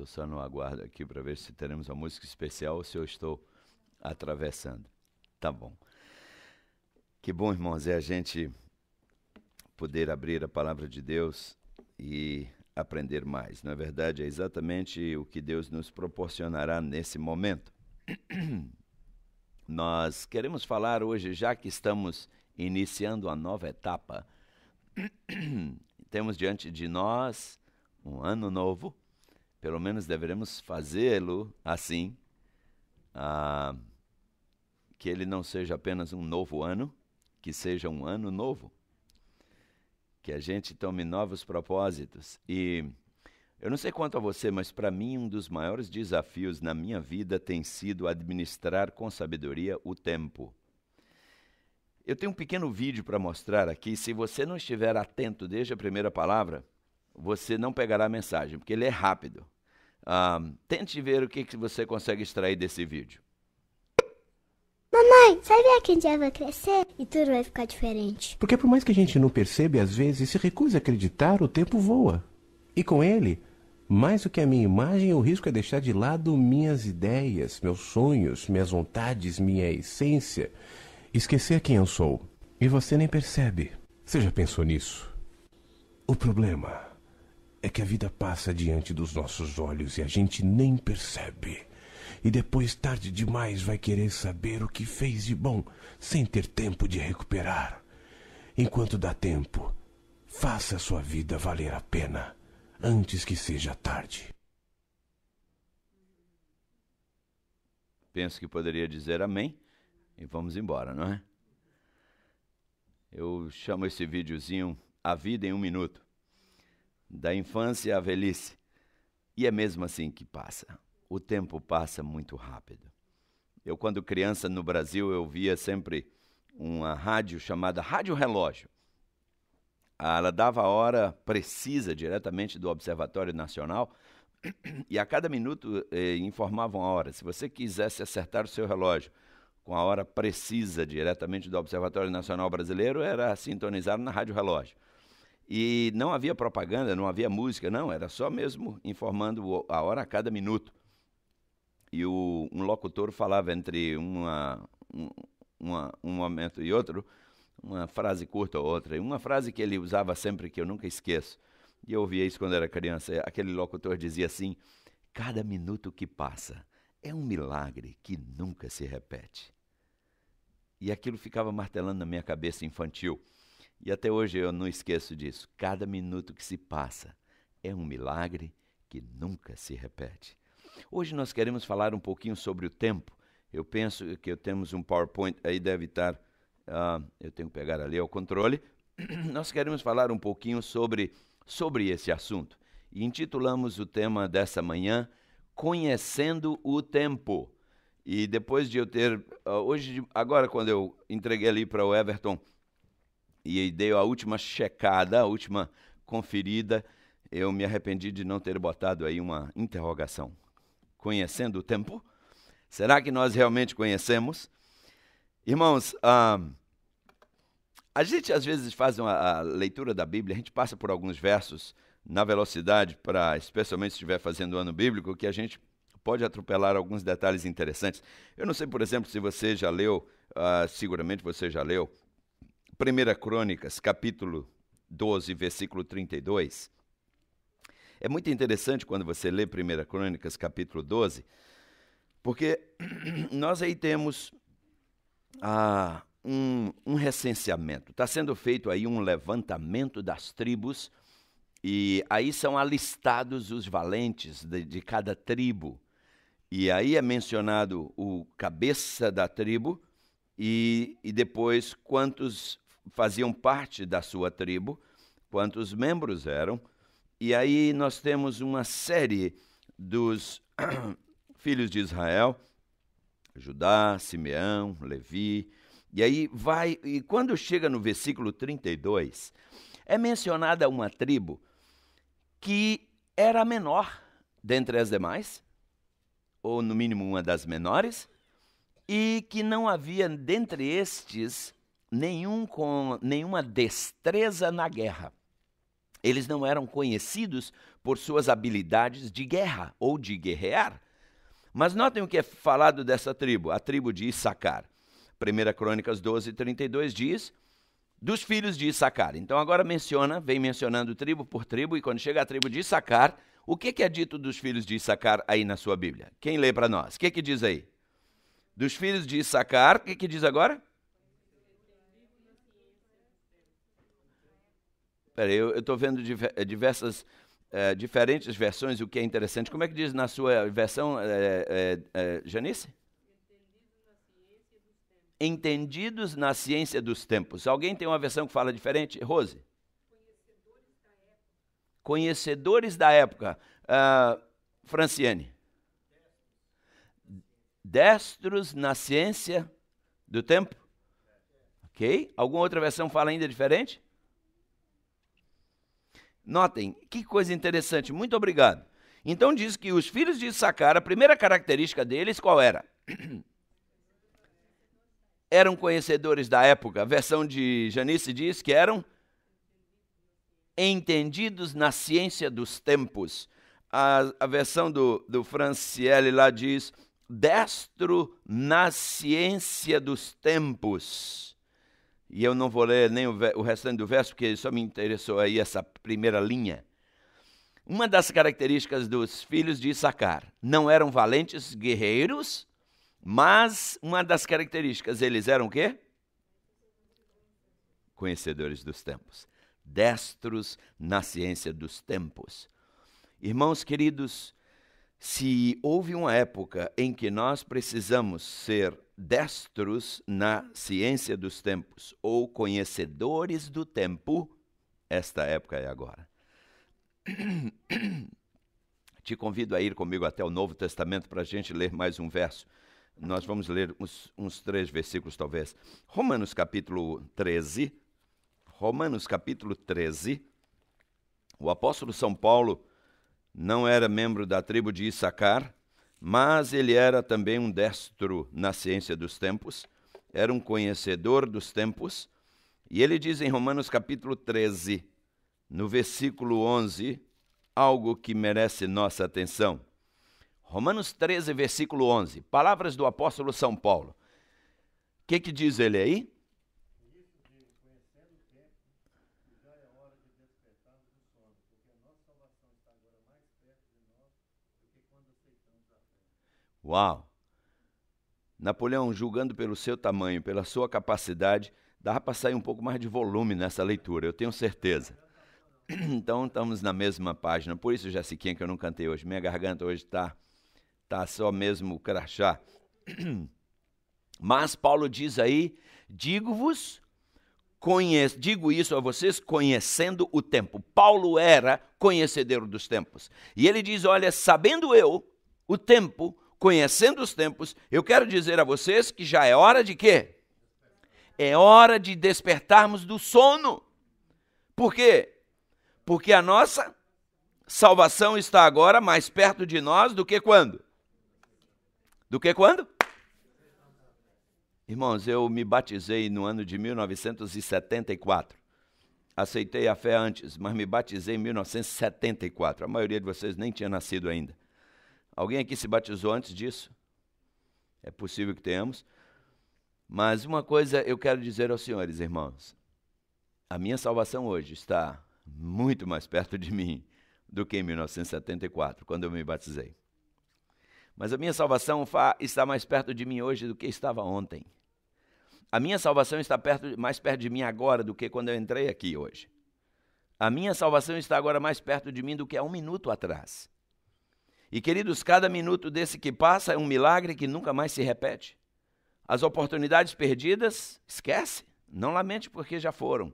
Estou só no aguardo aqui para ver se teremos uma música especial ou se eu estou atravessando. Tá bom. Que bom, irmãos, é a gente poder abrir a palavra de Deus e aprender mais. Na verdade, é exatamente o que Deus nos proporcionará nesse momento. Nós queremos falar hoje, já que estamos iniciando a nova etapa, temos diante de nós um ano novo pelo menos deveremos fazê-lo assim, ah, que ele não seja apenas um novo ano, que seja um ano novo, que a gente tome novos propósitos. E eu não sei quanto a você, mas para mim um dos maiores desafios na minha vida tem sido administrar com sabedoria o tempo. Eu tenho um pequeno vídeo para mostrar aqui. Se você não estiver atento desde a primeira palavra, você não pegará a mensagem, porque ele é rápido. Um, tente ver o que, que você consegue extrair desse vídeo. Mamãe, sabe a que um dia eu crescer e tudo vai ficar diferente? Porque por mais que a gente não perceba, às vezes se recusa a acreditar, o tempo voa. E com ele, mais do que a minha imagem, o risco é deixar de lado minhas ideias, meus sonhos, minhas vontades, minha essência. Esquecer quem eu sou. E você nem percebe. Você já pensou nisso? O problema é que a vida passa diante dos nossos olhos e a gente nem percebe. E depois, tarde demais, vai querer saber o que fez de bom, sem ter tempo de recuperar. Enquanto dá tempo, faça a sua vida valer a pena, antes que seja tarde. Penso que poderia dizer amém e vamos embora, não é? Eu chamo esse videozinho A Vida em um Minuto da infância à velhice. E é mesmo assim que passa. O tempo passa muito rápido. Eu, quando criança no Brasil, eu via sempre uma rádio chamada Rádio Relógio. Ah, ela dava a hora precisa diretamente do Observatório Nacional e a cada minuto eh, informavam a hora. Se você quisesse acertar o seu relógio com a hora precisa diretamente do Observatório Nacional Brasileiro, era sintonizar na Rádio Relógio. E não havia propaganda, não havia música, não, era só mesmo informando a hora a cada minuto. E o, um locutor falava entre uma, um, uma, um momento e outro, uma frase curta ou outra, e uma frase que ele usava sempre que eu nunca esqueço. E eu ouvia isso quando era criança. Aquele locutor dizia assim: Cada minuto que passa é um milagre que nunca se repete. E aquilo ficava martelando na minha cabeça infantil. E até hoje eu não esqueço disso. Cada minuto que se passa é um milagre que nunca se repete. Hoje nós queremos falar um pouquinho sobre o tempo. Eu penso que temos um PowerPoint aí deve estar. Uh, eu tenho que pegar ali é o controle. nós queremos falar um pouquinho sobre sobre esse assunto e intitulamos o tema dessa manhã Conhecendo o Tempo. E depois de eu ter uh, hoje agora quando eu entreguei ali para o Everton e deu a última checada, a última conferida, eu me arrependi de não ter botado aí uma interrogação. Conhecendo o tempo? Será que nós realmente conhecemos? Irmãos, a gente às vezes faz uma, a leitura da Bíblia, a gente passa por alguns versos na velocidade, para especialmente se estiver fazendo o ano bíblico, que a gente pode atropelar alguns detalhes interessantes. Eu não sei, por exemplo, se você já leu, uh, seguramente você já leu, 1 Crônicas, capítulo 12, versículo 32. É muito interessante quando você lê 1 Crônicas, capítulo 12, porque nós aí temos ah, um, um recenseamento. Está sendo feito aí um levantamento das tribos, e aí são alistados os valentes de, de cada tribo. E aí é mencionado o cabeça da tribo, e, e depois quantos faziam parte da sua tribo, quantos membros eram. E aí nós temos uma série dos filhos de Israel, Judá, Simeão, Levi. E aí vai, e quando chega no versículo 32, é mencionada uma tribo que era menor dentre as demais, ou no mínimo uma das menores, e que não havia dentre estes nenhum com nenhuma destreza na guerra. Eles não eram conhecidos por suas habilidades de guerra ou de guerrear. Mas notem o que é falado dessa tribo, a tribo de Issacar. 1 Crônicas 12, 32 diz: dos filhos de Issacar. Então agora menciona, vem mencionando tribo por tribo, e quando chega a tribo de Issacar, o que, que é dito dos filhos de Issacar aí na sua Bíblia? Quem lê para nós? O que, que diz aí? Dos filhos de Issacar, o que, que diz agora? Peraí, eu estou vendo eh, diversas, é, diferentes versões, o que é interessante. Como é que diz na sua versão, é, é, Janice? Entendidos na ciência dos tempos. Alguém tem uma versão que fala diferente? Rose? Conhecedores da época. Ah, Franciane? Destros na ciência do tempo? Ok. Alguma outra versão fala ainda diferente? Notem, que coisa interessante, muito obrigado. Então diz que os filhos de Issacar, a primeira característica deles qual era? eram conhecedores da época. A versão de Janice diz que eram entendidos na ciência dos tempos. A, a versão do, do Franciele lá diz destro na ciência dos tempos. E eu não vou ler nem o, o restante do verso, porque só me interessou aí essa primeira linha. Uma das características dos filhos de Issacar, não eram valentes guerreiros, mas uma das características, eles eram o quê? Conhecedores dos tempos, destros na ciência dos tempos. Irmãos queridos, se houve uma época em que nós precisamos ser destros na ciência dos tempos ou conhecedores do tempo, esta época é agora. Te convido a ir comigo até o Novo Testamento para a gente ler mais um verso. Nós vamos ler uns, uns três versículos, talvez. Romanos capítulo 13. Romanos capítulo 13. O apóstolo São Paulo não era membro da tribo de Issacar, mas ele era também um destro na ciência dos tempos, era um conhecedor dos tempos, e ele diz em Romanos capítulo 13, no versículo 11, algo que merece nossa atenção. Romanos 13, versículo 11, palavras do apóstolo São Paulo. O que, que diz ele aí? Uau! Napoleão, julgando pelo seu tamanho, pela sua capacidade, dava para sair um pouco mais de volume nessa leitura, eu tenho certeza. Então estamos na mesma página. Por isso, Jaciquinha, que eu não cantei hoje. Minha garganta hoje está tá só mesmo crachá. Mas Paulo diz aí: digo-vos, digo isso a vocês conhecendo o tempo. Paulo era conhecedor dos tempos. E ele diz: olha, sabendo eu o tempo, conhecendo os tempos, eu quero dizer a vocês que já é hora de quê? É hora de despertarmos do sono. Por quê? Porque a nossa salvação está agora mais perto de nós do que quando? Do que quando? Irmãos, eu me batizei no ano de 1974. Aceitei a fé antes, mas me batizei em 1974. A maioria de vocês nem tinha nascido ainda. Alguém aqui se batizou antes disso? É possível que tenhamos. Mas uma coisa eu quero dizer aos senhores, irmãos. A minha salvação hoje está muito mais perto de mim do que em 1974, quando eu me batizei. Mas a minha salvação está mais perto de mim hoje do que estava ontem. A minha salvação está perto, mais perto de mim agora do que quando eu entrei aqui hoje. A minha salvação está agora mais perto de mim do que há um minuto atrás. E queridos, cada minuto desse que passa é um milagre que nunca mais se repete. As oportunidades perdidas, esquece, não lamente porque já foram.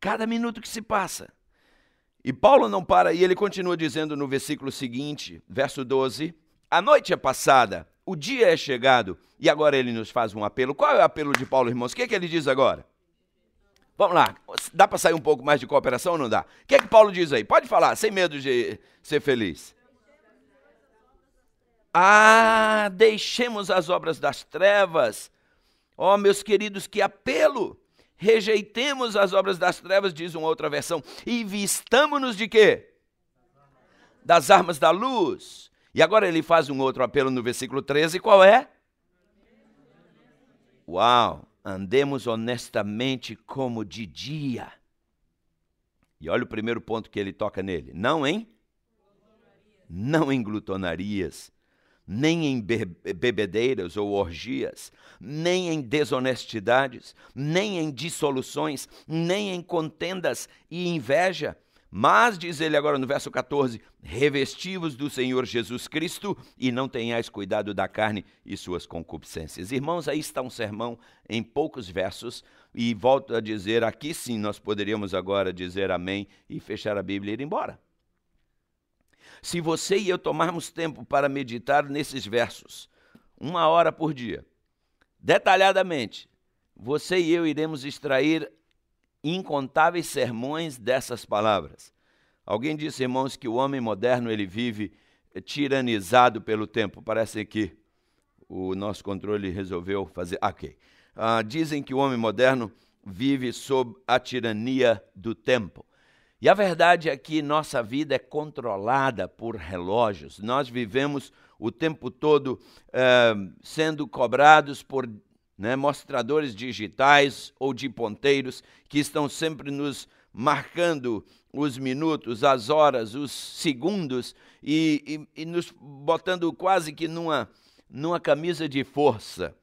Cada minuto que se passa. E Paulo não para, e ele continua dizendo no versículo seguinte, verso 12: A noite é passada, o dia é chegado, e agora ele nos faz um apelo. Qual é o apelo de Paulo, irmãos? O que, é que ele diz agora? Vamos lá. Dá para sair um pouco mais de cooperação ou não dá? O que é que Paulo diz aí? Pode falar, sem medo de ser feliz. Ah, deixemos as obras das trevas. Ó, oh, meus queridos, que apelo! Rejeitemos as obras das trevas, diz uma outra versão, e vistamos-nos de quê? Das armas da luz. E agora ele faz um outro apelo no versículo 13, qual é? Uau! andemos honestamente como de dia. E olha o primeiro ponto que ele toca nele: não em não em glutonarias, nem em be bebedeiras ou orgias, nem em desonestidades, nem em dissoluções, nem em contendas e inveja, mas, diz ele agora no verso 14: revestivos do Senhor Jesus Cristo e não tenhais cuidado da carne e suas concupiscências. Irmãos, aí está um sermão em poucos versos, e volto a dizer: aqui sim nós poderíamos agora dizer amém e fechar a Bíblia e ir embora. Se você e eu tomarmos tempo para meditar nesses versos, uma hora por dia, detalhadamente, você e eu iremos extrair incontáveis sermões dessas palavras. Alguém disse, irmãos, que o homem moderno ele vive tiranizado pelo tempo. Parece que o nosso controle resolveu fazer. Ah, ok. Uh, dizem que o homem moderno vive sob a tirania do tempo. E a verdade é que nossa vida é controlada por relógios. Nós vivemos o tempo todo uh, sendo cobrados por né, mostradores digitais ou de ponteiros que estão sempre nos marcando os minutos, as horas, os segundos e, e, e nos botando quase que numa, numa camisa de força.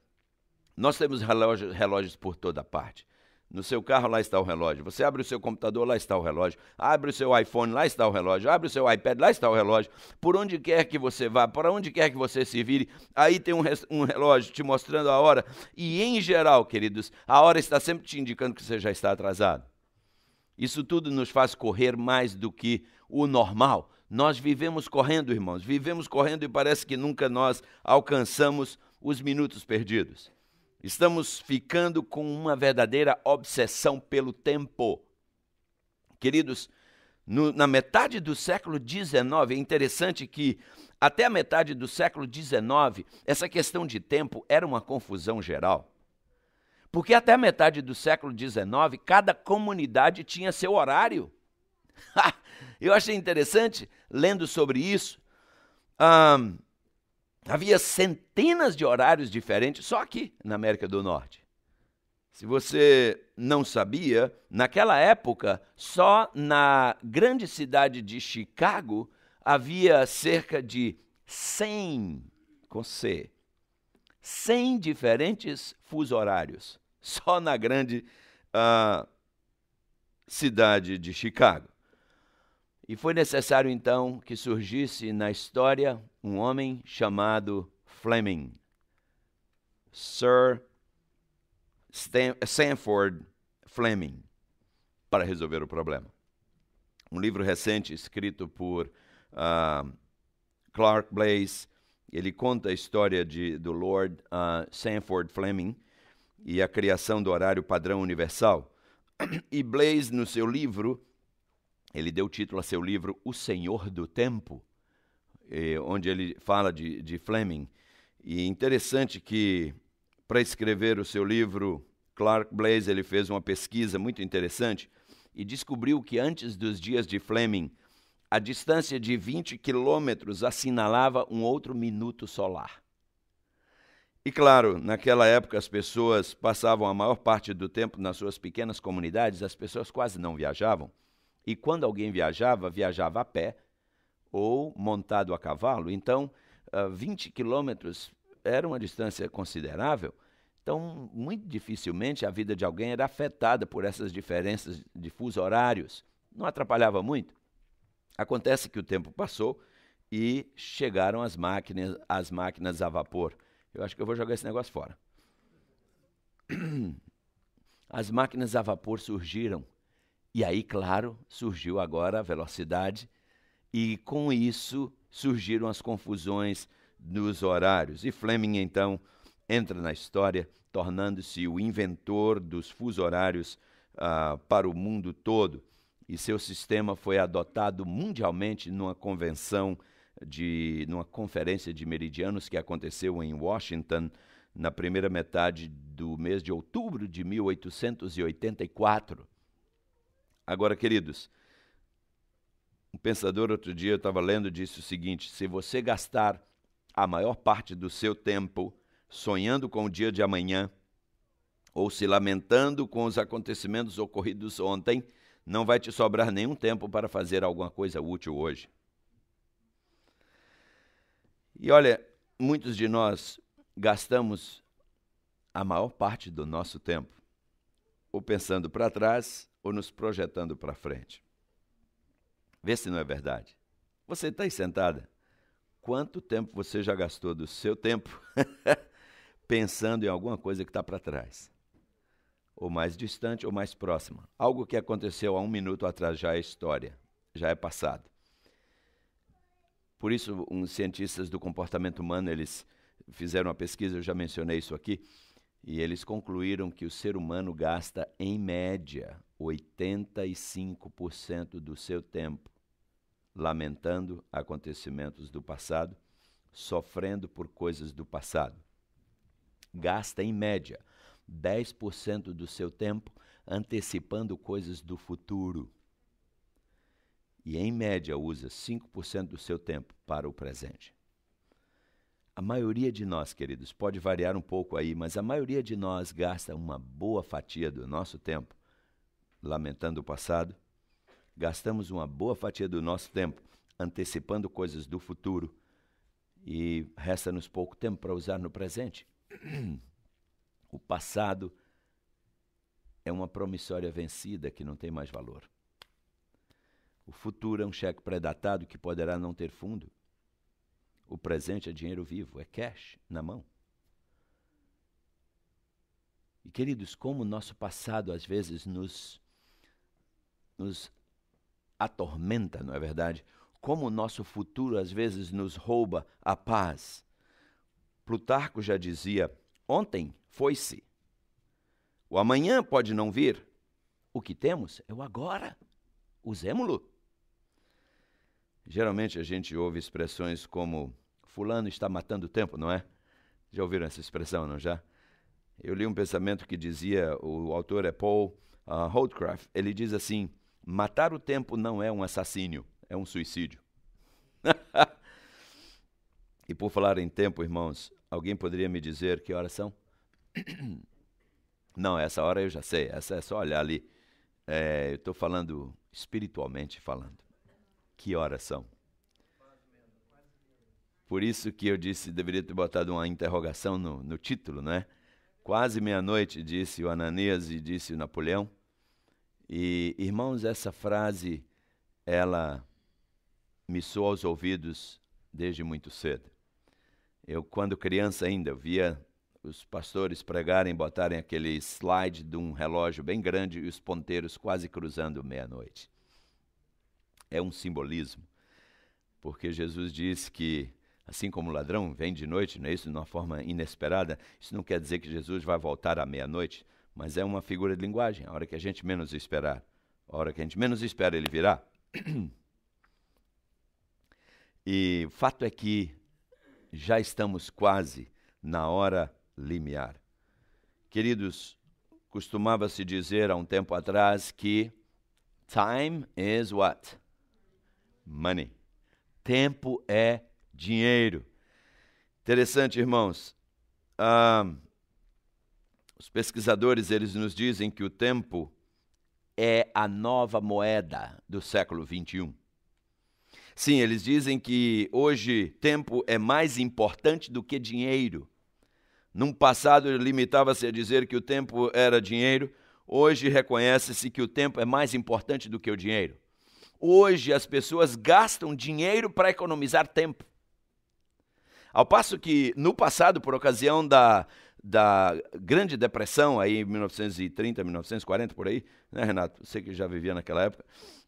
Nós temos relógios, relógios por toda parte. No seu carro, lá está o relógio. Você abre o seu computador, lá está o relógio. Abre o seu iPhone, lá está o relógio. Abre o seu iPad, lá está o relógio. Por onde quer que você vá, para onde quer que você se vire, aí tem um, um relógio te mostrando a hora. E em geral, queridos, a hora está sempre te indicando que você já está atrasado. Isso tudo nos faz correr mais do que o normal. Nós vivemos correndo, irmãos, vivemos correndo e parece que nunca nós alcançamos os minutos perdidos. Estamos ficando com uma verdadeira obsessão pelo tempo. Queridos, no, na metade do século XIX, é interessante que até a metade do século XIX, essa questão de tempo era uma confusão geral. Porque até a metade do século XIX, cada comunidade tinha seu horário. Eu achei interessante, lendo sobre isso, um, Havia centenas de horários diferentes só aqui na América do Norte. Se você não sabia, naquela época, só na grande cidade de Chicago havia cerca de 100, com C, 100 diferentes fuso horários, só na grande uh, cidade de Chicago. E foi necessário então que surgisse na história um homem chamado Fleming, Sir Stan Sanford Fleming, para resolver o problema. Um livro recente escrito por uh, Clark Blaze, ele conta a história de, do Lord uh, Sanford Fleming e a criação do horário padrão universal. E Blaze, no seu livro, ele deu título a seu livro O Senhor do Tempo, eh, onde ele fala de, de Fleming. E interessante que, para escrever o seu livro, Clark Blaze ele fez uma pesquisa muito interessante e descobriu que antes dos dias de Fleming, a distância de 20 quilômetros assinalava um outro minuto solar. E claro, naquela época as pessoas passavam a maior parte do tempo nas suas pequenas comunidades, as pessoas quase não viajavam. E quando alguém viajava, viajava a pé ou montado a cavalo. Então, uh, ah, 20 quilômetros era uma distância considerável. Então, muito dificilmente a vida de alguém era afetada por essas diferenças de fuso horários. Não atrapalhava muito. Acontece que o tempo passou e chegaram as máquinas, as máquinas a vapor. Eu acho que eu vou jogar esse negócio fora. As máquinas a vapor surgiram e aí, claro, surgiu agora a velocidade, e com isso surgiram as confusões nos horários. E Fleming, então, entra na história, tornando-se o inventor dos fuso horários uh, para o mundo todo. E seu sistema foi adotado mundialmente numa convenção de numa conferência de meridianos que aconteceu em Washington na primeira metade do mês de outubro de 1884. Agora, queridos, um pensador outro dia eu estava lendo disse o seguinte: se você gastar a maior parte do seu tempo sonhando com o dia de amanhã ou se lamentando com os acontecimentos ocorridos ontem, não vai te sobrar nenhum tempo para fazer alguma coisa útil hoje. E olha, muitos de nós gastamos a maior parte do nosso tempo ou pensando para trás ou nos projetando para frente. Vê se não é verdade. Você está aí sentada. Quanto tempo você já gastou do seu tempo pensando em alguma coisa que está para trás? Ou mais distante ou mais próxima. Algo que aconteceu há um minuto atrás já é história, já é passado. Por isso, uns cientistas do comportamento humano, eles fizeram uma pesquisa, eu já mencionei isso aqui, e eles concluíram que o ser humano gasta, em média, 85% do seu tempo lamentando acontecimentos do passado, sofrendo por coisas do passado. Gasta, em média, 10% do seu tempo antecipando coisas do futuro. E, em média, usa 5% do seu tempo para o presente. A maioria de nós, queridos, pode variar um pouco aí, mas a maioria de nós gasta uma boa fatia do nosso tempo lamentando o passado, gastamos uma boa fatia do nosso tempo antecipando coisas do futuro e resta-nos pouco tempo para usar no presente. O passado é uma promissória vencida que não tem mais valor. O futuro é um cheque pré-datado que poderá não ter fundo o presente é dinheiro vivo, é cash na mão. E queridos, como o nosso passado às vezes nos, nos atormenta, não é verdade? Como o nosso futuro às vezes nos rouba a paz. Plutarco já dizia: ontem foi-se. O amanhã pode não vir. O que temos é o agora. Usemos-lo. Geralmente a gente ouve expressões como Fulano está matando o tempo, não é? Já ouviram essa expressão, não já? Eu li um pensamento que dizia, o autor é Paul uh, ah, Holdcraft, ele diz assim: matar o tempo não é um assassínio, é um suicídio. e por falar em tempo, irmãos, alguém poderia me dizer que horas são? não, essa hora eu já sei, essa é só olhar ali. É, eu estou falando espiritualmente falando. Que horas são? Por isso que eu disse, deveria ter botado uma interrogação no, no título, né? Quase meia-noite, disse o Ananias e disse o Napoleão. E, irmãos, essa frase, ela me soa aos ouvidos desde muito cedo. Eu, quando criança ainda, via os pastores pregarem, botarem aquele slide de um relógio bem grande e os ponteiros quase cruzando meia-noite. É um simbolismo, porque Jesus diz que Assim como o ladrão vem de noite, não é isso? De uma forma inesperada, isso não quer dizer que Jesus vai voltar à meia-noite, mas é uma figura de linguagem. A hora que a gente menos esperar, a hora que a gente menos espera, ele virá. E o fato é que já estamos quase na hora limiar. Queridos, costumava-se dizer há um tempo atrás que time is what? Money. Tempo é dinheiro. Interessante, irmãos. Ah, os pesquisadores eles nos dizem que o tempo é a nova moeda do século XXI. Sim, eles dizem que hoje tempo é mais importante do que dinheiro. Num passado limitava-se a dizer que o tempo era dinheiro, hoje reconhece-se que o tempo é mais importante do que o dinheiro. Hoje as pessoas gastam dinheiro para economizar tempo. Ao passo que, no passado, por ocasião da, da Grande Depressão, aí em 1930, 1940, por aí, né, Renato? Você que já vivia naquela época.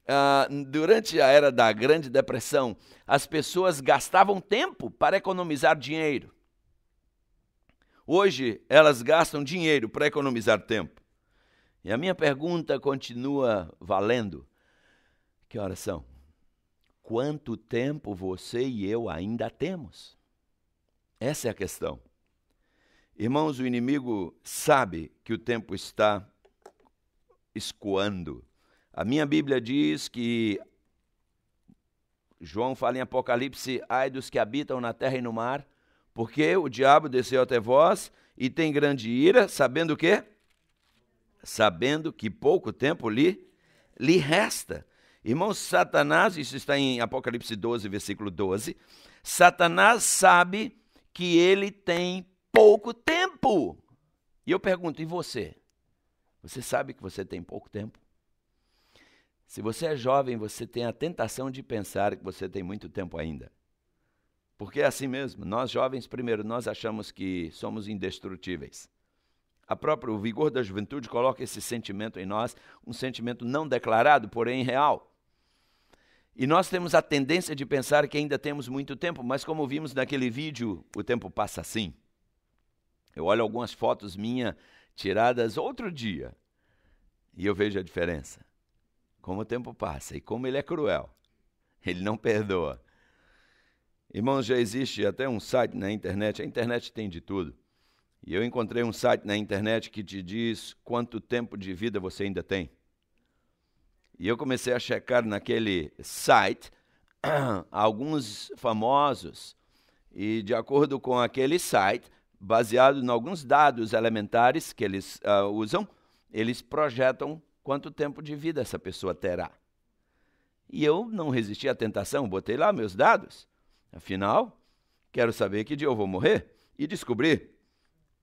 Uh, durante a era da Grande Depressão, as pessoas gastavam tempo para economizar dinheiro. Hoje, elas gastam dinheiro para economizar tempo. E a minha pergunta continua valendo. Que horas são? Quanto tempo você e eu ainda temos? Essa é a questão. Irmãos, o inimigo sabe que o tempo está escoando. A minha Bíblia diz que João fala em Apocalipse: ai dos que habitam na terra e no mar, porque o diabo desceu até vós e tem grande ira, sabendo o quê? Sabendo que pouco tempo lhe, lhe resta. Irmãos, Satanás, isso está em Apocalipse 12, versículo 12. Satanás sabe que ele tem pouco tempo. E eu pergunto, e você? Você sabe que você tem pouco tempo? Se você é jovem, você tem a tentação de pensar que você tem muito tempo ainda. Porque é assim mesmo. Nós jovens, primeiro, nós achamos que somos indestrutíveis. A própria, o vigor da juventude coloca esse sentimento em nós, um sentimento não declarado, porém real. E nós temos a tendência de pensar que ainda temos muito tempo, mas como vimos naquele vídeo, o tempo passa assim. Eu olho algumas fotos minhas tiradas outro dia e eu vejo a diferença. Como o tempo passa e como ele é cruel. Ele não perdoa. Irmãos, já existe até um site na internet, a internet tem de tudo. E eu encontrei um site na internet que te diz quanto tempo de vida você ainda tem. E eu comecei a checar naquele site alguns famosos, e de acordo com aquele site, baseado em alguns dados elementares que eles uh, usam, eles projetam quanto tempo de vida essa pessoa terá. E eu não resisti à tentação, botei lá meus dados. Afinal, quero saber que dia eu vou morrer e descobri.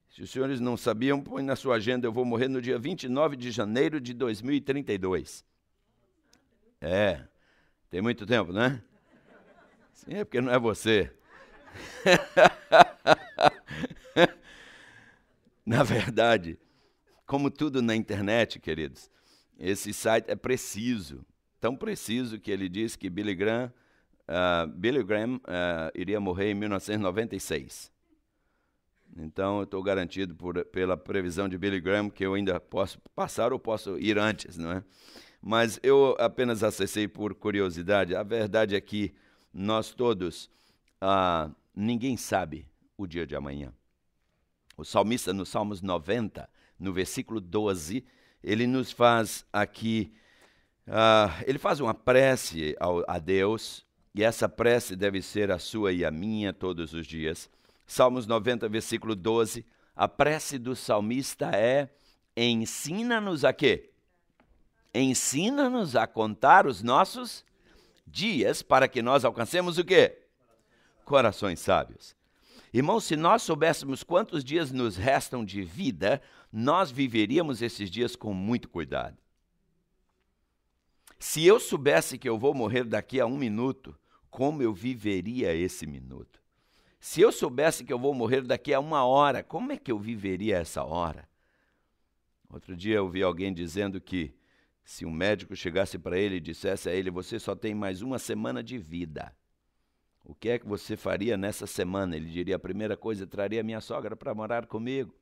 Se os senhores não sabiam, põe na sua agenda, eu vou morrer no dia 29 de janeiro de 2032. É, tem muito tempo, né? Sim, é porque não é você. na verdade, como tudo na internet, queridos, esse site é preciso, tão preciso que ele diz que Billy Graham, uh, Billy Graham uh, iria morrer em 1996. Então, eu estou garantido por, pela previsão de Billy Graham que eu ainda posso passar ou posso ir antes, não é? mas eu apenas acessei por curiosidade. A verdade é que nós todos, ah, ninguém sabe o dia de amanhã. O salmista, no Salmos 90, no versículo 12, ele nos faz aqui, ah, ele faz uma prece ao, a Deus, e essa prece deve ser a sua e a minha todos os dias. Salmos 90, versículo 12, a prece do salmista é: ensina-nos a quê? Ensina-nos a contar os nossos dias para que nós alcancemos o quê? Corações sábios. Irmãos, se nós soubéssemos quantos dias nos restam de vida, nós viveríamos esses dias com muito cuidado. Se eu soubesse que eu vou morrer daqui a um minuto, como eu viveria esse minuto? Se eu soubesse que eu vou morrer daqui a uma hora, como é que eu viveria essa hora? Outro dia eu vi alguém dizendo que se um médico chegasse para ele e dissesse a ele: Você só tem mais uma semana de vida. O que é que você faria nessa semana? Ele diria: A primeira coisa, traria minha sogra para morar comigo.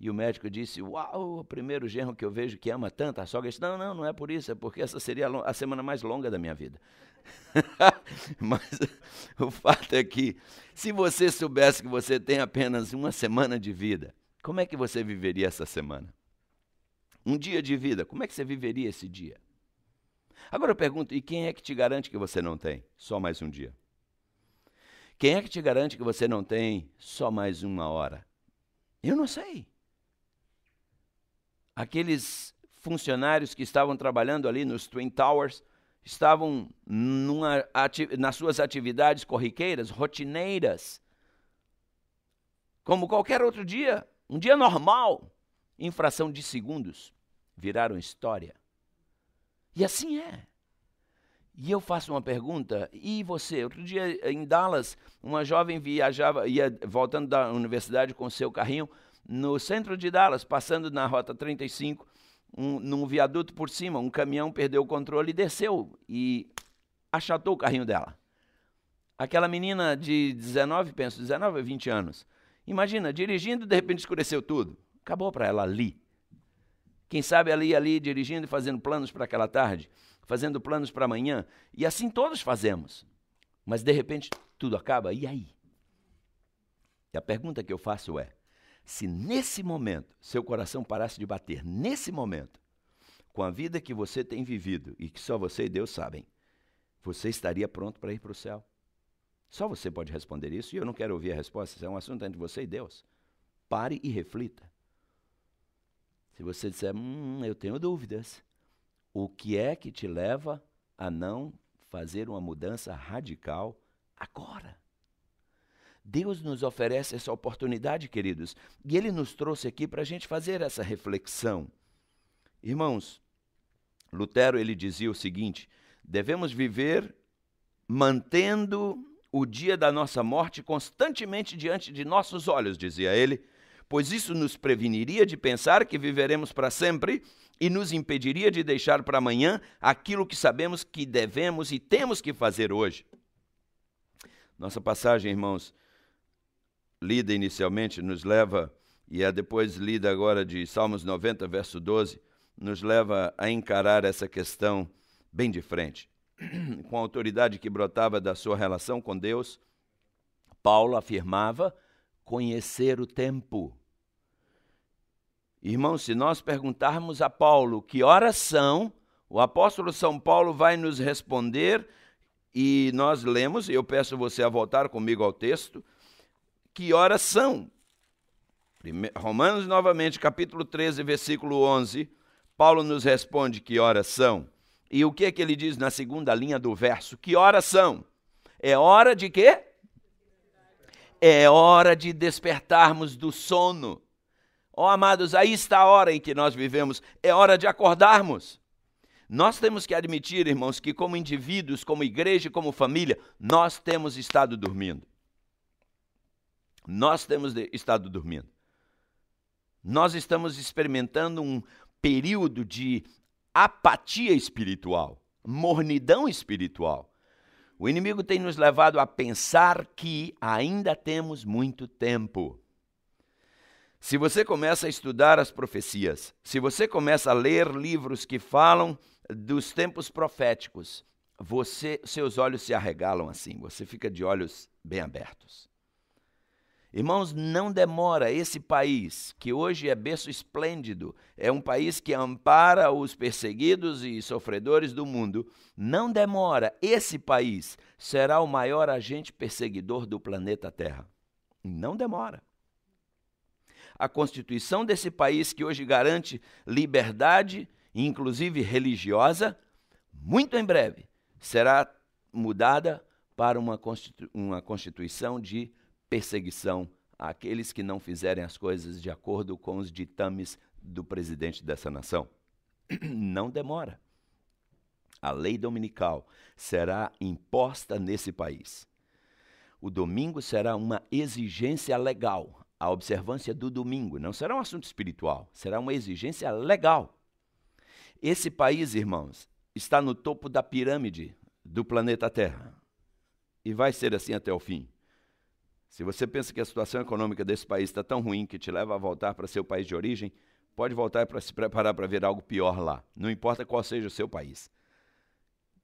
E o médico disse: Uau, o primeiro genro que eu vejo que ama tanto a sogra. Disse, não, não, não é por isso, é porque essa seria a, a semana mais longa da minha vida. Mas o fato é que, se você soubesse que você tem apenas uma semana de vida, como é que você viveria essa semana? Um dia de vida, como é que você viveria esse dia? Agora eu pergunto, e quem é que te garante que você não tem só mais um dia? Quem é que te garante que você não tem só mais uma hora? Eu não sei. Aqueles funcionários que estavam trabalhando ali nos Twin Towers estavam numa, nas suas atividades corriqueiras, rotineiras, como qualquer outro dia, um dia normal em fração de segundos, viraram história. E assim é. E eu faço uma pergunta, e você? Outro dia em Dallas, uma jovem viajava, ia voltando da universidade com seu carrinho no centro de Dallas, passando na rota 35, um, num viaduto por cima, um caminhão perdeu o controle e desceu e achatou o carrinho dela. Aquela menina de 19, penso, 19 ou 20 anos. Imagina, dirigindo, de repente escureceu tudo. Acabou para ela ali. Quem sabe ela ia ali dirigindo e fazendo planos para aquela tarde, fazendo planos para amanhã, e assim todos fazemos. Mas de repente tudo acaba, e aí? E a pergunta que eu faço é: se nesse momento seu coração parasse de bater, nesse momento, com a vida que você tem vivido e que só você e Deus sabem, você estaria pronto para ir para o céu? Só você pode responder isso e eu não quero ouvir a resposta, isso é um assunto entre você e Deus. Pare e reflita. Se você disser, hum, eu tenho dúvidas, o que é que te leva a não fazer uma mudança radical agora? Deus nos oferece essa oportunidade, queridos, e Ele nos trouxe aqui para a gente fazer essa reflexão. Irmãos, Lutero ele dizia o seguinte: devemos viver mantendo o dia da nossa morte constantemente diante de nossos olhos, dizia ele, pois isso nos preveniria de pensar que viveremos para sempre e nos impediria de deixar para amanhã aquilo que sabemos que devemos e temos que fazer hoje. Nossa passagem, irmãos, lida inicialmente, nos leva, e é depois lida agora de Salmos 90, verso 12, nos leva a encarar essa questão bem de frente. Com a autoridade que brotava da sua relação com Deus, Paulo afirmava conhecer o tempo. Irmão, se nós perguntarmos a Paulo que horas são, o apóstolo São Paulo vai nos responder e nós lemos, e eu peço você a voltar comigo ao texto, que horas são. Romanos, novamente, capítulo 13, versículo 11, Paulo nos responde que horas são. E o que é que ele diz na segunda linha do verso? Que horas são? É hora de quê? É hora de despertarmos do sono. Ó oh, amados, aí está a hora em que nós vivemos, é hora de acordarmos. Nós temos que admitir, irmãos, que como indivíduos, como igreja, como família, nós temos estado dormindo. Nós temos estado dormindo. Nós estamos experimentando um período de apatia espiritual, mornidão espiritual. O inimigo tem nos levado a pensar que ainda temos muito tempo. Se você começa a estudar as profecias, se você começa a ler livros que falam dos tempos proféticos, você, seus olhos se arregalam assim, você fica de olhos bem abertos. Irmãos, não demora esse país, que hoje é berço esplêndido, é um país que ampara os perseguidos e sofredores do mundo, não demora, esse país será o maior agente perseguidor do planeta Terra. Não demora. A constituição desse país, que hoje garante liberdade, inclusive religiosa, muito em breve será mudada para uma, constitu uma constituição de perseguição àqueles que não fizerem as coisas de acordo com os ditames do presidente dessa nação. Não demora. A lei dominical será imposta nesse país. O domingo será uma exigência legal. A observância do domingo não será um assunto espiritual, será uma exigência legal. Esse país, irmãos, está no topo da pirâmide do planeta Terra. E vai ser assim até o fim. Se você pensa que a situação econômica desse país está tão ruim que te leva a voltar para seu país de origem, pode voltar para se preparar para ver algo pior lá, não importa qual seja o seu país.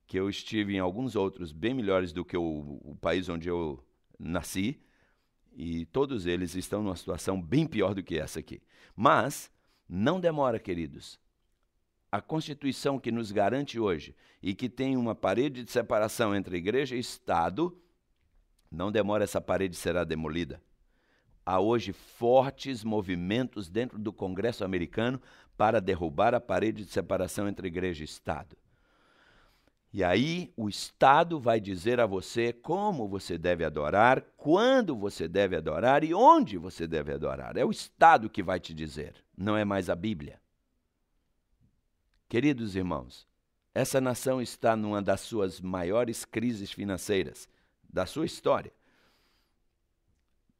Que eu estive em alguns outros bem melhores do que o, o país onde eu nasci, e todos eles estão numa situação bem pior do que essa aqui. Mas não demora, queridos. A Constituição que nos garante hoje e que tem uma parede de separação entre igreja e Estado não demora, essa parede será demolida. Há hoje fortes movimentos dentro do Congresso americano para derrubar a parede de separação entre igreja e Estado. E aí o Estado vai dizer a você como você deve adorar, quando você deve adorar e onde você deve adorar. É o Estado que vai te dizer, não é mais a Bíblia. Queridos irmãos, essa nação está numa das suas maiores crises financeiras da sua história.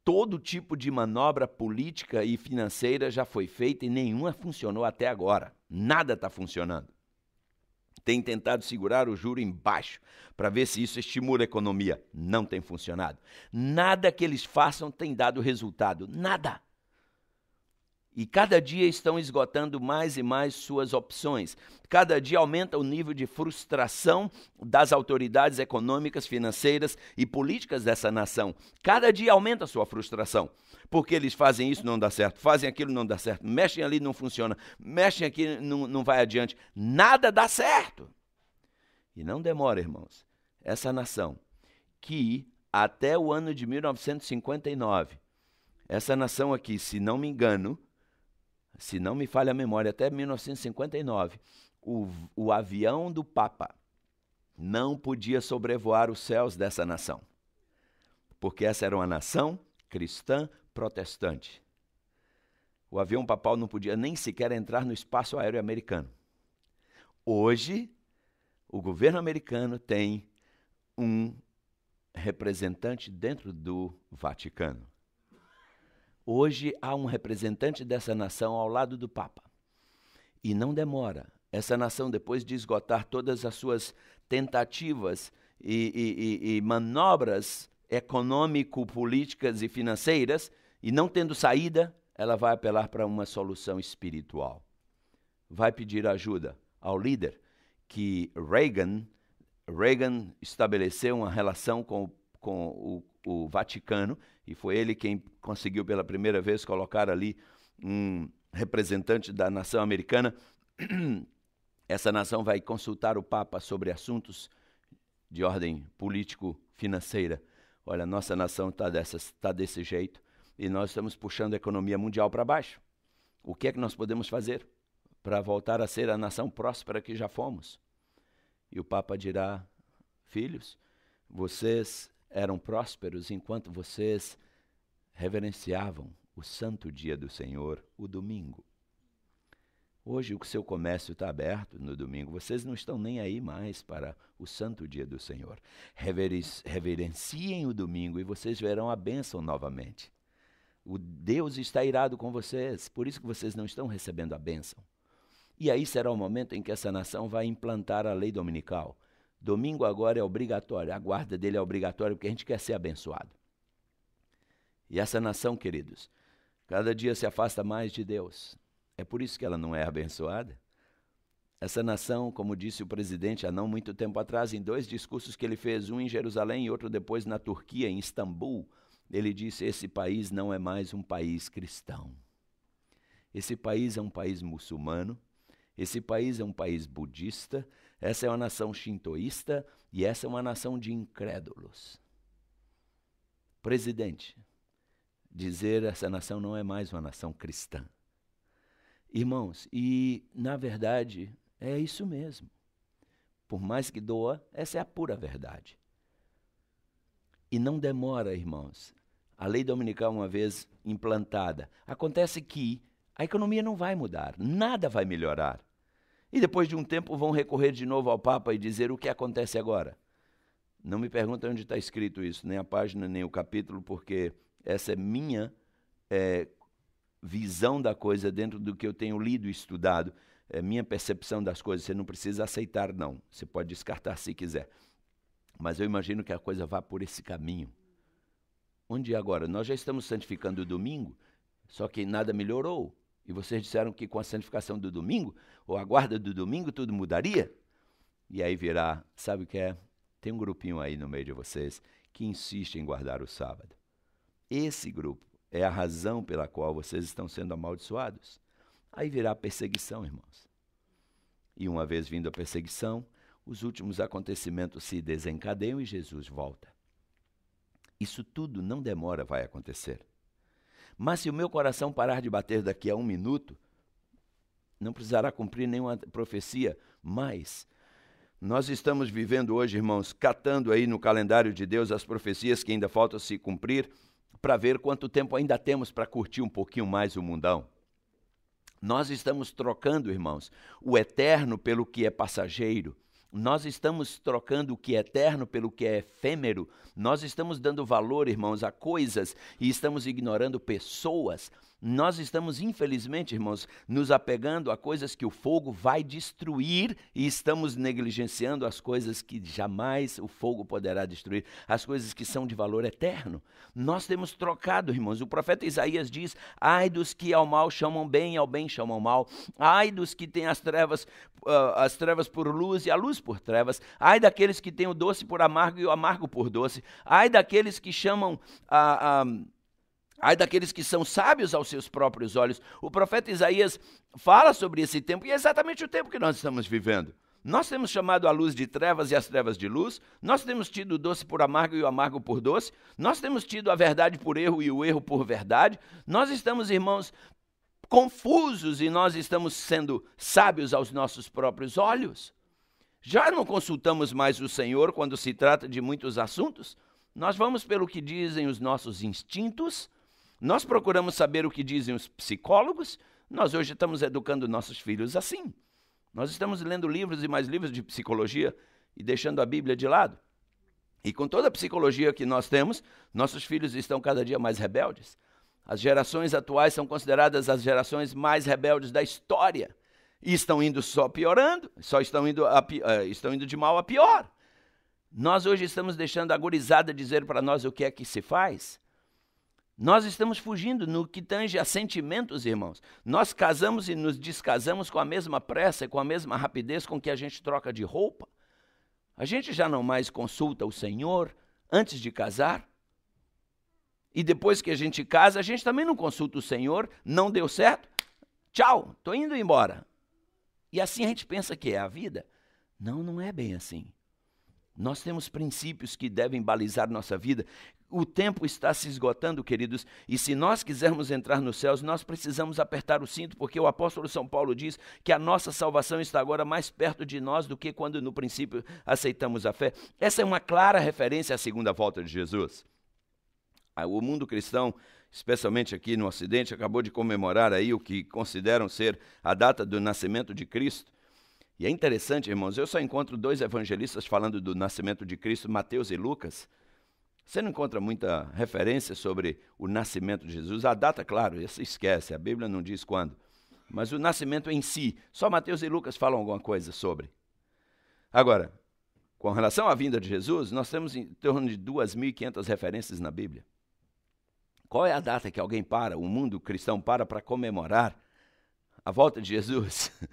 Todo tipo de manobra política e financeira já foi feita e nenhuma funcionou até agora. Nada está funcionando. Tem tentado segurar o juro embaixo para ver se isso estimula a economia. Não tem funcionado. Nada que eles façam tem dado resultado. Nada. E cada dia estão esgotando mais e mais suas opções. Cada dia aumenta o nível de frustração das autoridades econômicas, financeiras e políticas dessa nação. Cada dia aumenta a sua frustração. Porque eles fazem isso, não dá certo. Fazem aquilo, não dá certo. Mexem ali, não funciona. Mexem aqui, não, não vai adiante. Nada dá certo. E não demora, irmãos. Essa nação que até o ano de 1959, essa nação aqui, se não me engano, se não me falha a memória, até 1959, o, o avião do Papa não podia sobrevoar os céus dessa nação, porque essa era uma nação cristã protestante. O avião papal não podia nem sequer entrar no espaço aéreo americano. Hoje, o governo americano tem um representante dentro do Vaticano. Hoje há um representante dessa nação ao lado do Papa. E não demora. Essa nação, depois de esgotar todas as suas tentativas e, e, e manobras econômico-políticas e financeiras, e não tendo saída, ela vai apelar para uma solução espiritual. Vai pedir ajuda ao líder que Reagan, Reagan estabeleceu uma relação com, com o, o Vaticano e foi ele quem conseguiu pela primeira vez colocar ali um representante da nação americana. Essa nação vai consultar o Papa sobre assuntos de ordem político-financeira. Olha, nossa nação está tá desse jeito e nós estamos puxando a economia mundial para baixo. O que é que nós podemos fazer para voltar a ser a nação próspera que já fomos? E o Papa dirá: Filhos, vocês eram prósperos enquanto vocês reverenciavam o santo dia do Senhor, o domingo. Hoje o seu comércio está aberto no domingo, vocês não estão nem aí mais para o santo dia do Senhor. Reverenciem o domingo e vocês verão a bênção novamente. O Deus está irado com vocês, por isso que vocês não estão recebendo a bênção. E aí será o momento em que essa nação vai implantar a lei dominical Domingo agora é obrigatório, a guarda dele é obrigatória porque a gente quer ser abençoado. E essa nação, queridos, cada dia se afasta mais de Deus. É por isso que ela não é abençoada. Essa nação, como disse o presidente há não muito tempo atrás, em dois discursos que ele fez, um em Jerusalém e outro depois na Turquia, em Istambul, ele disse: Esse país não é mais um país cristão. Esse país é um país muçulmano, esse país é um país budista, essa é uma nação shintoísta e essa é uma nação de incrédulos. Presidente, dizer essa nação não é mais uma nação cristã. Irmãos, e na verdade é isso mesmo. Por mais que doa, essa é a pura verdade. E não demora, irmãos. A lei dominical, uma vez implantada, acontece que a economia não vai mudar, nada vai melhorar. E depois de um tempo vão recorrer de novo ao Papa e dizer o que acontece agora. Não me perguntem onde está escrito isso, nem a página, nem o capítulo, porque essa é minha é, visão da coisa dentro do que eu tenho lido e estudado, é minha percepção das coisas. Você não precisa aceitar, não. Você pode descartar se quiser. Mas eu imagino que a coisa vá por esse caminho. Onde é agora? Nós já estamos santificando o domingo, só que nada melhorou. E vocês disseram que com a santificação do domingo, ou a guarda do domingo, tudo mudaria? E aí virá, sabe o que é? Tem um grupinho aí no meio de vocês que insiste em guardar o sábado. Esse grupo é a razão pela qual vocês estão sendo amaldiçoados. Aí virá a perseguição, irmãos. E uma vez vindo a perseguição, os últimos acontecimentos se desencadeiam e Jesus volta. Isso tudo não demora, vai acontecer. Mas se o meu coração parar de bater daqui a um minuto, não precisará cumprir nenhuma profecia mais. Nós estamos vivendo hoje, irmãos, catando aí no calendário de Deus as profecias que ainda faltam se cumprir, para ver quanto tempo ainda temos para curtir um pouquinho mais o mundão. Nós estamos trocando, irmãos, o eterno pelo que é passageiro. Nós estamos trocando o que é eterno pelo que é efêmero. Nós estamos dando valor, irmãos, a coisas e estamos ignorando pessoas. Nós estamos, infelizmente, irmãos, nos apegando a coisas que o fogo vai destruir e estamos negligenciando as coisas que jamais o fogo poderá destruir, as coisas que são de valor eterno. Nós temos trocado, irmãos. O profeta Isaías diz: Ai dos que ao mal chamam bem, e ao bem chamam mal. Ai dos que têm as trevas, uh, as trevas por luz e a luz por trevas. Ai daqueles que têm o doce por amargo e o amargo por doce. Ai daqueles que chamam a. Uh, uh, ah, Ai daqueles que são sábios aos seus próprios olhos. O profeta Isaías fala sobre esse tempo e é exatamente o tempo que nós estamos vivendo. Nós temos chamado a luz de trevas e as trevas de luz, nós temos tido o doce por amargo e o amargo por doce, nós temos tido a verdade por erro e o erro por verdade, nós estamos, irmãos, confusos e nós estamos sendo sábios aos nossos próprios olhos. Já não consultamos mais o Senhor quando se trata de muitos assuntos? Nós vamos pelo que dizem os nossos instintos, nós procuramos saber o que dizem os psicólogos, nós hoje estamos educando nossos filhos assim. Nós estamos lendo livros e mais livros de psicologia e deixando a Bíblia de lado. E com toda a psicologia que nós temos, nossos filhos estão cada dia mais rebeldes. As gerações atuais são consideradas as gerações mais rebeldes da história. E estão indo só piorando, só estão indo, a, uh, estão indo de mal a pior. Nós hoje estamos deixando a gurizada dizer para nós o que é que se faz. Nós estamos fugindo no que tange a sentimentos, irmãos. Nós casamos e nos descasamos com a mesma pressa e com a mesma rapidez com que a gente troca de roupa. A gente já não mais consulta o Senhor antes de casar. E depois que a gente casa, a gente também não consulta o Senhor, não deu certo. Tchau, estou indo embora. E assim a gente pensa que é a vida. Não, não é bem assim. Nós temos princípios que devem balizar nossa vida. O tempo está se esgotando, queridos, e se nós quisermos entrar nos céus, nós precisamos apertar o cinto, porque o apóstolo São Paulo diz que a nossa salvação está agora mais perto de nós do que quando no princípio aceitamos a fé. Essa é uma clara referência à segunda volta de Jesus. Ah, o mundo cristão, especialmente aqui no Ocidente, acabou de comemorar aí o que consideram ser a data do nascimento de Cristo. E é interessante, irmãos, eu só encontro dois evangelistas falando do nascimento de Cristo, Mateus e Lucas. Você não encontra muita referência sobre o nascimento de Jesus. A data, claro, você esquece, a Bíblia não diz quando. Mas o nascimento em si, só Mateus e Lucas falam alguma coisa sobre. Agora, com relação à vinda de Jesus, nós temos em torno de 2.500 referências na Bíblia. Qual é a data que alguém para, o mundo cristão para, para comemorar a volta de Jesus?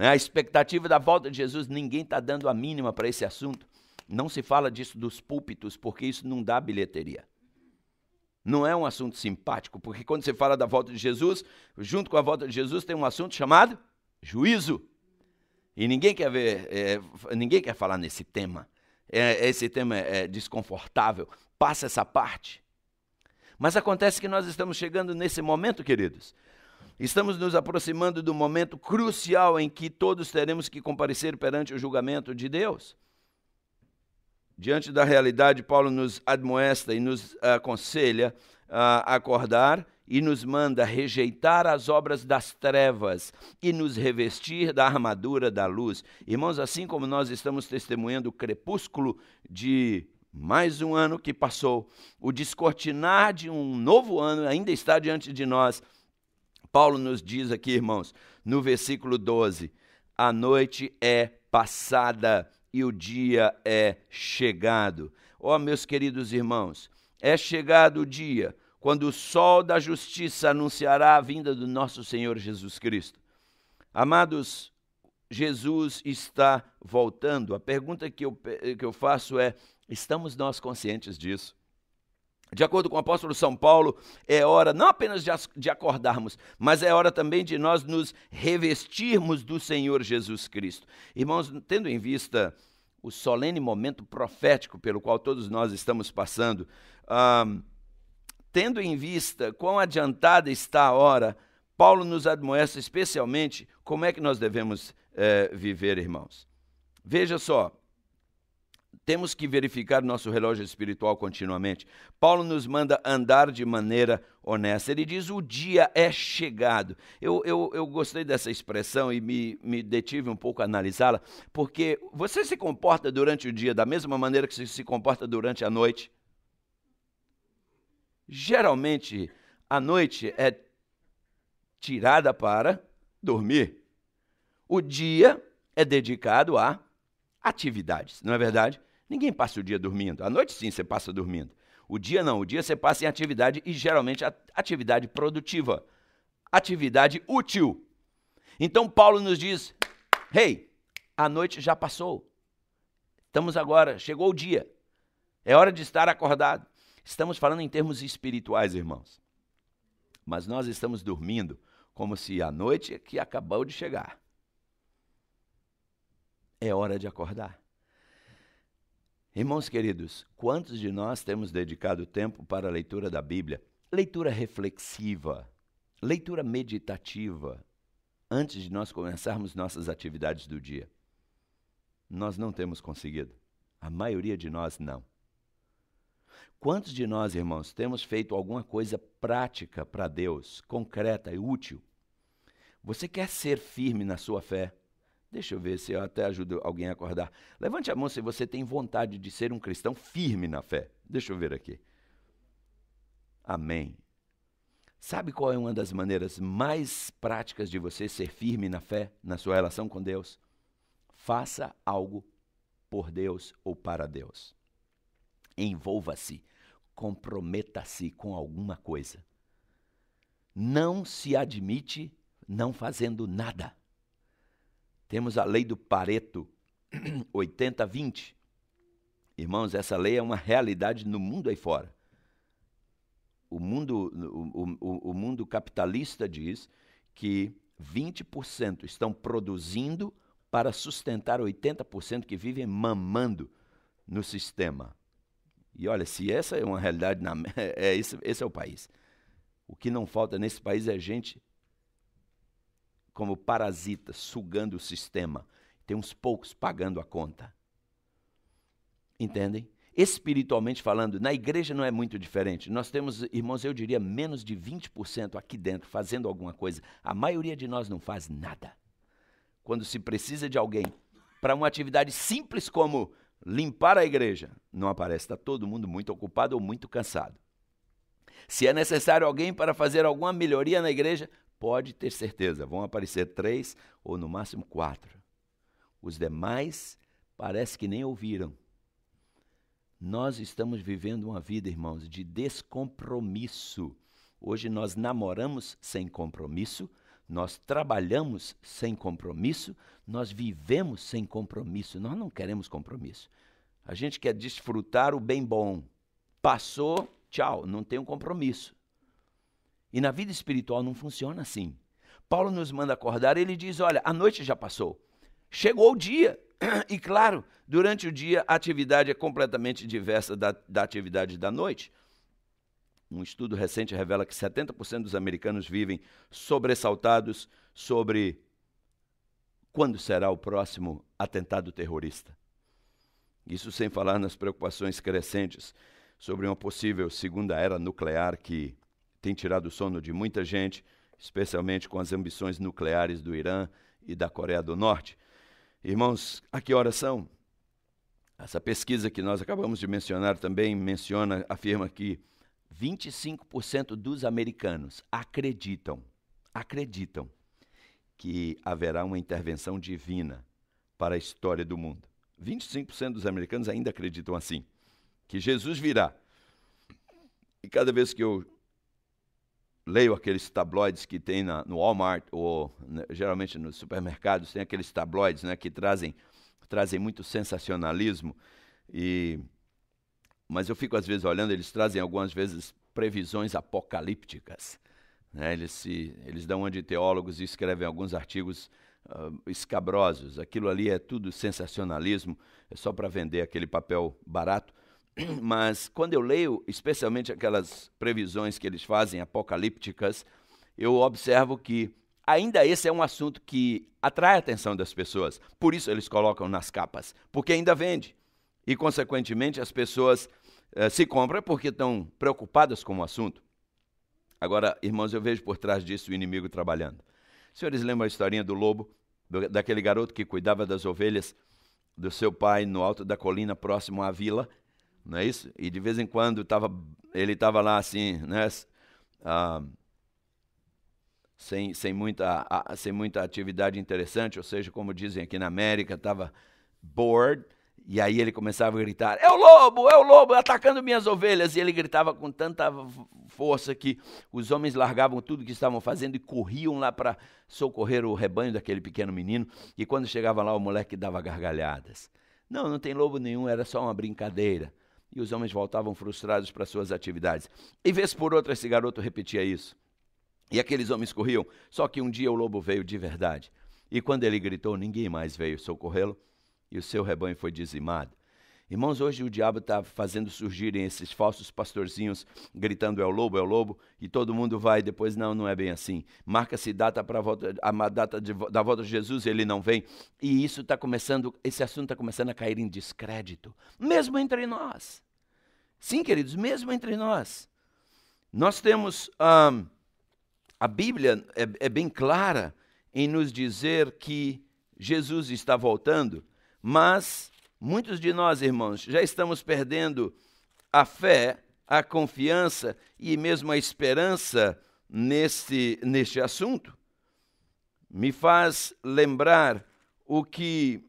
Né? A expectativa da volta de Jesus, ninguém está dando a mínima para esse assunto. Não se fala disso dos púlpitos, porque isso não dá bilheteria. Não é um assunto simpático, porque quando você fala da volta de Jesus, junto com a volta de Jesus tem um assunto chamado juízo. E ninguém quer ver, é, ninguém quer falar nesse tema. É, esse tema é desconfortável. Passa essa parte. Mas acontece que nós estamos chegando nesse momento, queridos, Estamos nos aproximando do momento crucial em que todos teremos que comparecer perante o julgamento de Deus. Diante da realidade, Paulo nos admoesta e nos ah, aconselha ah, a acordar e nos manda rejeitar as obras das trevas e nos revestir da armadura da luz. Irmãos, assim como nós estamos testemunhando o crepúsculo de mais um ano que passou, o descortinar de um novo ano ainda está diante de nós Paulo nos diz aqui, irmãos, no versículo 12: a noite é passada e o dia é chegado. Ó, oh, meus queridos irmãos, é chegado o dia quando o sol da justiça anunciará a vinda do nosso Senhor Jesus Cristo. Amados, Jesus está voltando. A pergunta que eu, que eu faço é: estamos nós conscientes disso? De acordo com o apóstolo São Paulo, é hora não apenas de acordarmos, mas é hora também de nós nos revestirmos do Senhor Jesus Cristo. Irmãos, tendo em vista o solene momento profético pelo qual todos nós estamos passando, tendo em vista quão adiantada está a hora, Paulo nos admoesta especialmente como é que nós devemos eh, viver, irmãos. Veja só, temos que verificar nosso relógio espiritual continuamente. Paulo nos manda andar de maneira honesta. Ele diz: o dia é chegado. Eu, eu, eu gostei dessa expressão e me, me detive um pouco a analisá-la, porque você se comporta durante o dia da mesma maneira que você se comporta durante a noite? Geralmente, a noite é tirada para dormir. O dia é dedicado a atividades, não é verdade? Ninguém passa o dia dormindo. À noite, sim, você passa dormindo. O dia não, o dia você passa em atividade e geralmente atividade produtiva, atividade útil. Então Paulo nos diz: "Hey, a noite já passou. Estamos agora, chegou o dia. É hora de estar acordado." Estamos falando em termos espirituais, irmãos. Mas nós estamos dormindo como se a noite que acabou de chegar. É hora de acordar. Irmãos queridos, quantos de nós temos dedicado tempo para a leitura da Bíblia? Leitura reflexiva, leitura meditativa, antes de nós começarmos nossas atividades do dia. Nós não temos conseguido. A maioria de nós não. Quantos de nós, irmãos, temos feito alguma coisa prática para Deus, concreta e útil? Você quer ser firme na sua fé? Deixa eu ver se eu até ajudo alguém a acordar. Levante a mão se você tem vontade de ser um cristão firme na fé. Deixa eu ver aqui. Amém. Sabe qual é uma das maneiras mais práticas de você ser firme na fé, na sua relação com Deus? Faça algo por Deus ou para Deus. Envolva-se, comprometa-se com alguma coisa. Não se admite não fazendo nada. Temos a lei do Pareto 80-20. Irmãos, essa lei é uma realidade no mundo aí fora. O mundo, o, o, o mundo capitalista diz que 20% estão produzindo para sustentar 80% que vivem mamando no sistema. E olha, se essa é uma realidade, na, é, é, esse, esse é o país. O que não falta nesse país é gente como parasitas sugando o sistema. Tem uns poucos pagando a conta. Entendem? Espiritualmente falando, na igreja não é muito diferente. Nós temos, irmãos, eu diria, menos de 20% aqui dentro fazendo alguma coisa. A maioria de nós não faz nada. Quando se precisa de alguém para uma atividade simples como limpar a igreja, não aparece. Está todo mundo muito ocupado ou muito cansado. Se é necessário alguém para fazer alguma melhoria na igreja, Pode ter certeza, vão aparecer três ou no máximo quatro. Os demais parece que nem ouviram. Nós estamos vivendo uma vida, irmãos, de descompromisso. Hoje nós namoramos sem compromisso, nós trabalhamos sem compromisso, nós vivemos sem compromisso, nós não queremos compromisso. A gente quer desfrutar o bem bom. Passou, tchau, não tem um compromisso. E na vida espiritual não funciona assim. Paulo nos manda acordar ele diz: olha, a noite já passou, chegou o dia. E claro, durante o dia a atividade é completamente diversa da, da atividade da noite. Um estudo recente revela que 70% dos americanos vivem sobressaltados sobre quando será o próximo atentado terrorista. Isso sem falar nas preocupações crescentes sobre uma possível segunda era nuclear que tem tirado o sono de muita gente, especialmente com as ambições nucleares do Irã e da Coreia do Norte. Irmãos, a que horas são? Essa pesquisa que nós acabamos de mencionar também menciona, afirma que 25% dos americanos acreditam, acreditam que haverá uma intervenção divina para a história do mundo. 25% dos americanos ainda acreditam assim, que Jesus virá. E cada vez que eu leio aqueles tabloides que tem na, no Walmart, ou né, geralmente nos supermercados, tem aqueles tabloides né, que trazem, trazem muito sensacionalismo. E, mas eu fico às vezes olhando, eles trazem algumas vezes previsões apocalípticas. Né? Eles, se, eles dão uma de teólogos e escrevem alguns artigos uh, escabrosos. Aquilo ali é tudo sensacionalismo, é só para vender aquele papel barato. mas quando eu leio, especialmente aquelas previsões que eles fazem, apocalípticas, eu observo que ainda esse é um assunto que atrai a atenção das pessoas. Por isso eles colocam nas capas, porque ainda vende. E, consequentemente, as pessoas eh, se compram é porque estão preocupadas com o assunto. Agora, irmãos, eu vejo por trás disso o inimigo trabalhando. Os senhores lembram a historinha do lobo, do, daquele garoto que cuidava das ovelhas do seu pai no alto da colina próximo à vila? não é isso? E de vez em quando tava, ele estava lá assim, né? Ah, sem, sem, muita, sem muita atividade interessante, ou seja, como dizem aqui na América, estava bored. E aí ele começava a gritar: É o lobo, é o lobo, atacando minhas ovelhas. E ele gritava com tanta força que os homens largavam tudo que estavam fazendo e corriam lá para socorrer o rebanho daquele pequeno menino. E quando chegava lá, o moleque dava gargalhadas. Não, não tem lobo nenhum, era só uma brincadeira e os homens voltavam frustrados para suas atividades. E vez por outra esse garoto repetia isso. E aqueles homens corriam, só que um dia o lobo veio de verdade. E quando ele gritou, ninguém mais veio socorrê-lo, e o seu rebanho foi dizimado. Irmãos, hoje o diabo está fazendo surgirem esses falsos pastorzinhos gritando é o lobo, é o lobo, e todo mundo vai depois, não, não é bem assim. Marca-se data para a data de, da volta de Jesus e ele não vem. E isso está começando, esse assunto está começando a cair em descrédito, mesmo entre nós. Sim, queridos, mesmo entre nós. Nós temos, um, a Bíblia é, é bem clara em nos dizer que Jesus está voltando, mas Muitos de nós, irmãos, já estamos perdendo a fé, a confiança e mesmo a esperança neste, neste assunto. Me faz lembrar o que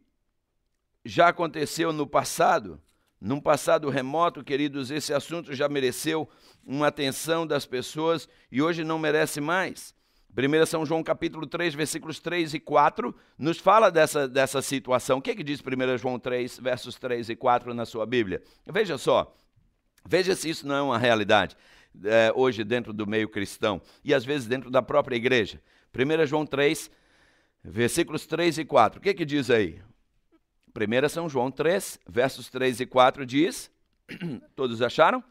já aconteceu no passado, num passado remoto, queridos, esse assunto já mereceu uma atenção das pessoas e hoje não merece mais. 1 São João capítulo 3, versículos 3 e 4, nos fala dessa, dessa situação. O que, é que diz 1 João 3, versos 3 e 4 na sua Bíblia? Veja só, veja se isso não é uma realidade é, hoje dentro do meio cristão e às vezes dentro da própria igreja. 1 João 3, versículos 3 e 4, o que, é que diz aí? 1 São João 3, versos 3 e 4 diz, todos acharam?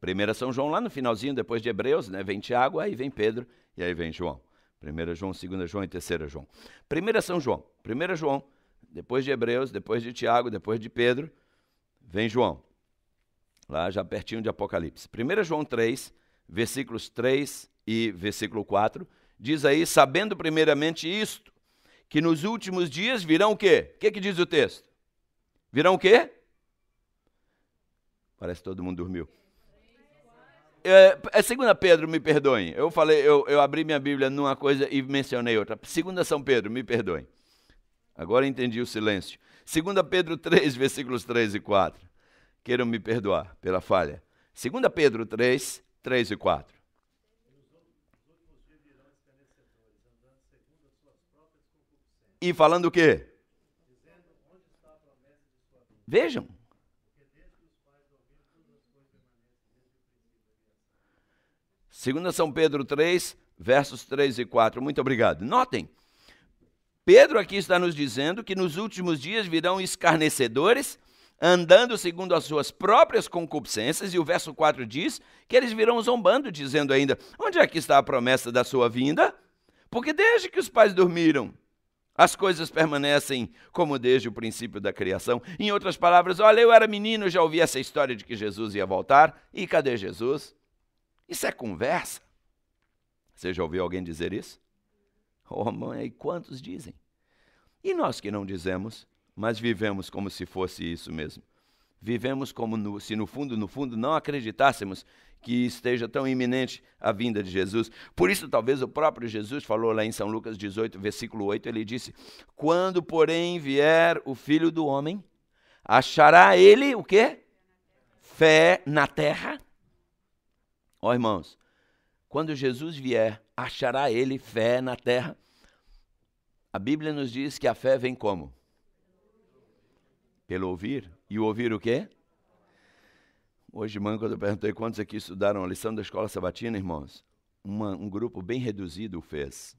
1 São João lá no finalzinho, depois de Hebreus, né, vem Tiago, aí vem Pedro, e aí vem João. 1 João, 2 João e 3 João. 1 São João. 1 João, depois de Hebreus, depois de Tiago, depois de Pedro, vem João. Lá já pertinho de Apocalipse. 1 João 3, versículos 3 e versículo 4, diz aí, sabendo primeiramente isto, que nos últimos dias virão o quê? O que, que diz o texto? Virão o quê? Parece que todo mundo dormiu. É, é segunda Pedro, me perdoem. Eu falei, eu, eu abri minha Bíblia numa coisa e mencionei outra. Segunda São Pedro, me perdoem. Agora entendi o silêncio. Segunda Pedro 3, versículos 3 e 4. Queiram me perdoar pela falha. Segunda Pedro 3, 3 e 4. E falando o quê? Vejam, 2 São Pedro 3, versos 3 e 4. Muito obrigado. Notem, Pedro aqui está nos dizendo que nos últimos dias virão escarnecedores, andando segundo as suas próprias concupiscências, e o verso 4 diz que eles virão zombando, dizendo ainda: Onde é que está a promessa da sua vinda? Porque desde que os pais dormiram, as coisas permanecem como desde o princípio da criação. Em outras palavras, olha, eu era menino, já ouvi essa história de que Jesus ia voltar, e cadê Jesus? Isso é conversa. Você já ouviu alguém dizer isso? Oh, mãe, quantos dizem? E nós que não dizemos, mas vivemos como se fosse isso mesmo. Vivemos como no, se no fundo, no fundo, não acreditássemos que esteja tão iminente a vinda de Jesus. Por isso, talvez o próprio Jesus falou lá em São Lucas 18, versículo 8, ele disse: Quando, porém, vier o filho do homem, achará ele o quê? Fé na terra Ó irmãos, quando Jesus vier, achará ele fé na terra. A Bíblia nos diz que a fé vem como? Pelo ouvir. E o ouvir o quê? Hoje de manhã, quando eu perguntei quantos aqui estudaram a lição da escola sabatina, irmãos, uma, um grupo bem reduzido fez.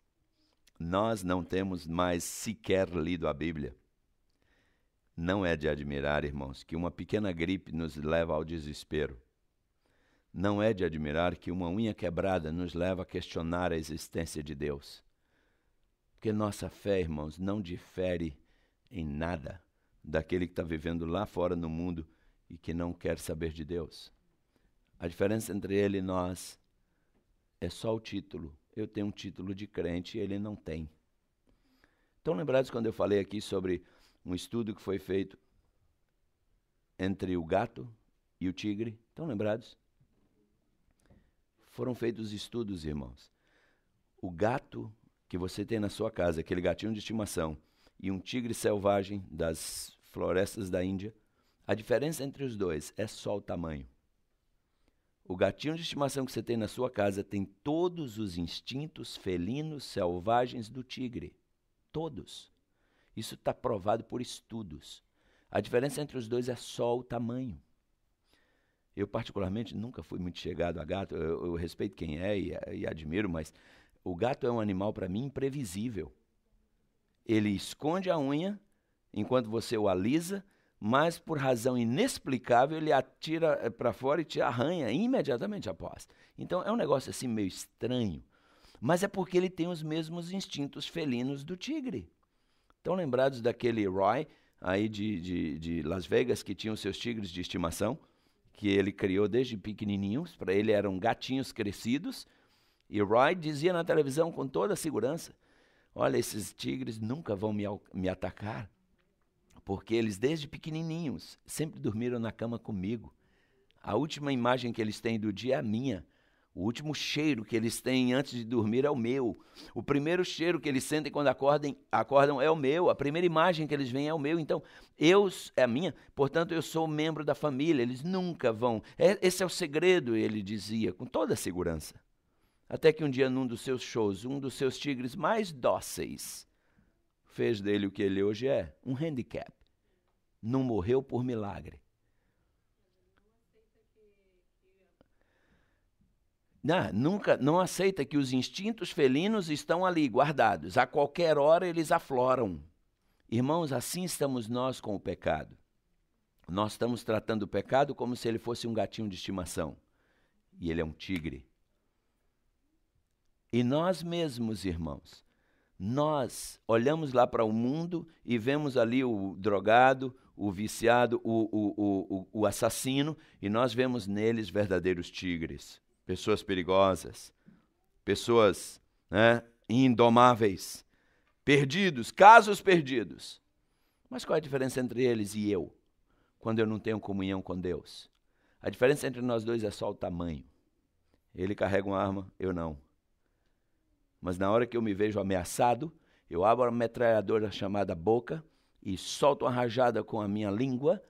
Nós não temos mais sequer lido a Bíblia. Não é de admirar, irmãos, que uma pequena gripe nos leva ao desespero. Não é de admirar que uma unha quebrada nos leva a questionar a existência de Deus. Porque nossa fé, irmãos, não difere em nada daquele que está vivendo lá fora no mundo e que não quer saber de Deus. A diferença entre ele e nós é só o título. Eu tenho um título de crente e ele não tem. Estão lembrados quando eu falei aqui sobre um estudo que foi feito entre o gato e o tigre? Estão lembrados? Foram feitos estudos, irmãos. O gato que você tem na sua casa, aquele gatinho de estimação, e um tigre selvagem das florestas da Índia, a diferença entre os dois é só o tamanho. O gatinho de estimação que você tem na sua casa tem todos os instintos felinos selvagens do tigre. Todos. Isso está provado por estudos. A diferença entre os dois é só o tamanho. Eu, particularmente, nunca fui muito chegado a gato. Eu, eu respeito quem é e, e, admiro, mas o gato é um animal, para mim, imprevisível. Ele esconde a unha enquanto você o alisa, mas por razão inexplicável ele atira eh, para fora e te arranha imediatamente após. Então é um negócio assim meio estranho. Mas é porque ele tem os mesmos instintos felinos do tigre. Estão lembrados daquele Roy aí de, de, de Las Vegas que tinha os seus tigres de estimação? que ele criou desde pequenininhos, para ele eram gatinhos crescidos. E Roy dizia na televisão com toda a segurança: Olha, esses tigres nunca vão me, me atacar, porque eles, desde pequenininhos, sempre dormiram na cama comigo. A última imagem que eles têm do dia é a minha. O último cheiro que eles têm antes de dormir é o meu. O primeiro cheiro que eles sentem quando acordem, acordam é o meu. A primeira imagem que eles veem é o meu. Então, eu é a minha, portanto, eu sou membro da família. Eles nunca vão. É, esse é o segredo, ele dizia, com toda a segurança. Até que um dia, num dos seus shows, um dos seus tigres mais dóceis fez dele o que ele hoje é: um handicap. Não morreu por milagre. Não, nunca, não aceita que os instintos felinos estão ali guardados. A qualquer hora eles afloram. Irmãos, assim estamos nós com o pecado. Nós estamos tratando o pecado como se ele fosse um gatinho de estimação. E ele é um tigre. E nós mesmos, irmãos, nós olhamos lá para o mundo e vemos ali o drogado, o viciado, o, o, o, o assassino, e nós vemos neles verdadeiros tigres pessoas perigosas, pessoas né, indomáveis, perdidos, casos perdidos. Mas qual é a diferença entre eles e eu, quando eu não tenho comunhão com Deus? A diferença entre nós dois é só o tamanho. Ele carrega uma arma, eu não. Mas na hora que eu me vejo ameaçado, eu abro a metralhadora chamada boca e solto uma rajada com a minha língua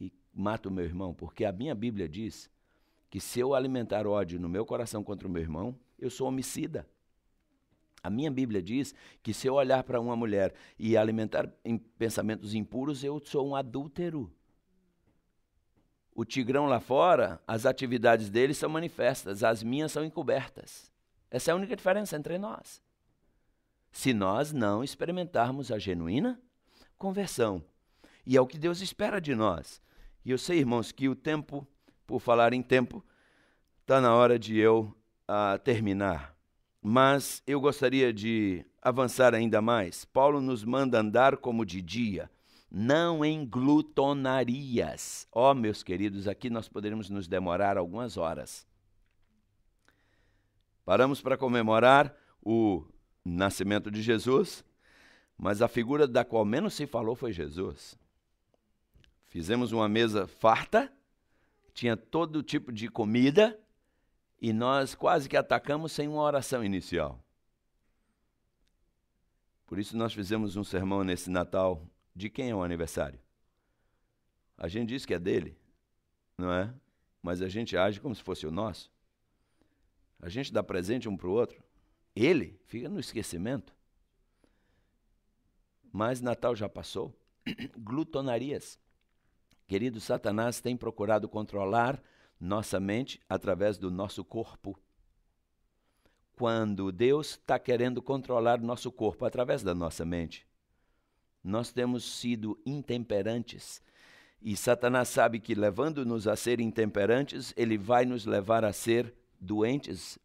e mato o meu irmão, porque a minha Bíblia diz que se eu alimentar ódio no meu coração contra o meu irmão, eu sou homicida. A minha Bíblia diz que se eu olhar para uma mulher e alimentar em pensamentos impuros, eu sou um adúltero. O tigrão lá fora, as atividades dele são manifestas, as minhas são encobertas. Essa é a única diferença entre nós. Se nós não experimentarmos a genuína conversão. E é o que Deus espera de nós. E eu sei, irmãos, que o tempo por falar em tempo, está na hora de eu uh, terminar. Mas eu gostaria de avançar ainda mais. Paulo nos manda andar como de dia, não em glutonarias. Ó, oh, meus queridos, aqui nós poderíamos nos demorar algumas horas. Paramos para comemorar o nascimento de Jesus, mas a figura da qual menos se falou foi Jesus. Fizemos uma mesa farta, tinha todo tipo de comida e nós quase que atacamos sem uma oração inicial. Por isso nós fizemos um sermão nesse Natal de quem é o aniversário. A gente diz que é dele, não é? Mas a gente age como se fosse o nosso. A gente dá presente um para o outro. Ele fica no esquecimento. Mas Natal já passou. Glutonarias. Querido, Satanás tem procurado controlar nossa mente através do nosso corpo. Quando Deus está querendo controlar nosso corpo através da nossa mente, nós temos sido intemperantes. E Satanás sabe que, levando-nos a ser intemperantes, ele vai nos levar a ser doentes,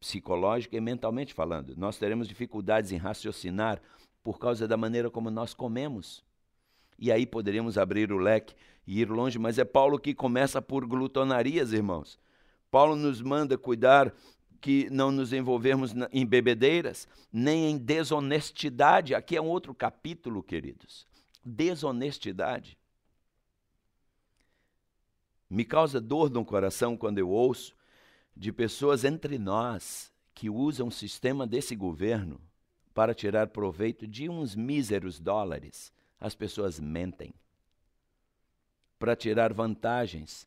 psicológica e mentalmente falando. Nós teremos dificuldades em raciocinar por causa da maneira como nós comemos. E aí poderíamos abrir o leque e ir longe, mas é Paulo que começa por glutonarias, irmãos. Paulo nos manda cuidar que não nos envolvermos em bebedeiras, nem em desonestidade. Aqui é um outro capítulo, queridos. Desonestidade. Me causa dor no coração quando eu ouço de pessoas entre nós que usam o sistema desse governo para tirar proveito de uns míseros dólares as pessoas mentem para tirar vantagens.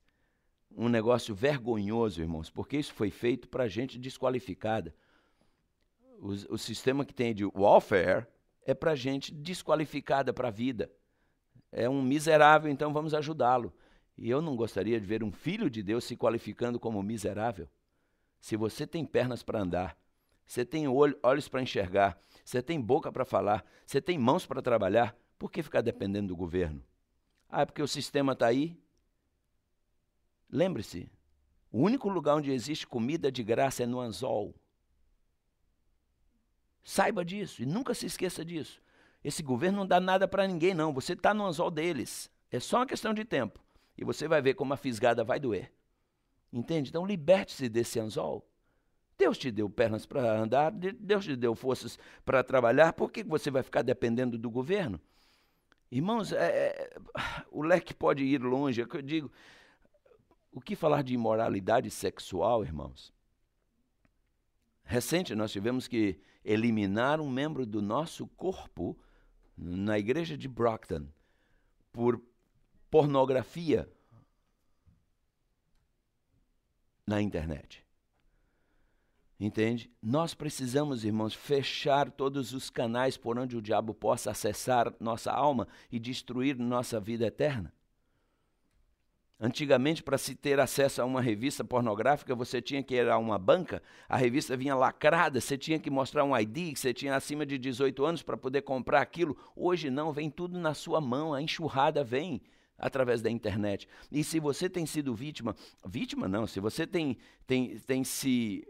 Um negócio vergonhoso, irmãos, porque isso foi feito para gente desqualificada. O, o, sistema que tem de welfare é para gente desqualificada para a vida. É um miserável, então vamos ajudá-lo. E eu não gostaria de ver um filho de Deus se qualificando como miserável. Se você tem pernas para andar, você tem olho, olhos para enxergar, você tem boca para falar, você tem mãos para trabalhar, por que ficar dependendo do governo? Ah, é porque o sistema está aí. Lembre-se, o único lugar onde existe comida de graça é no anzol. Saiba disso e nunca se esqueça disso. Esse governo não dá nada para ninguém, não. Você está no anzol deles. É só uma questão de tempo. E você vai ver como a fisgada vai doer. Entende? Então liberte-se desse anzol. Deus te deu pernas para andar, Deus te deu forças para trabalhar, por que você vai ficar dependendo do governo? Irmãos, é, é, o leque pode ir longe, é o que eu digo. O que falar de imoralidade sexual, irmãos? Recente, nós tivemos que eliminar um membro do nosso corpo na igreja de Brockton por pornografia na internet. Entende? Nós precisamos, irmãos, fechar todos os canais por onde o diabo possa acessar nossa alma e destruir nossa vida eterna. Antigamente, para se ter acesso a uma revista pornográfica, você tinha que ir a uma banca, a revista vinha lacrada, você tinha que mostrar um ID, que você tinha acima de 18 anos para poder comprar aquilo. Hoje não, vem tudo na sua mão, a enxurrada vem através da internet. E se você tem sido vítima, vítima não, se você tem, tem, tem se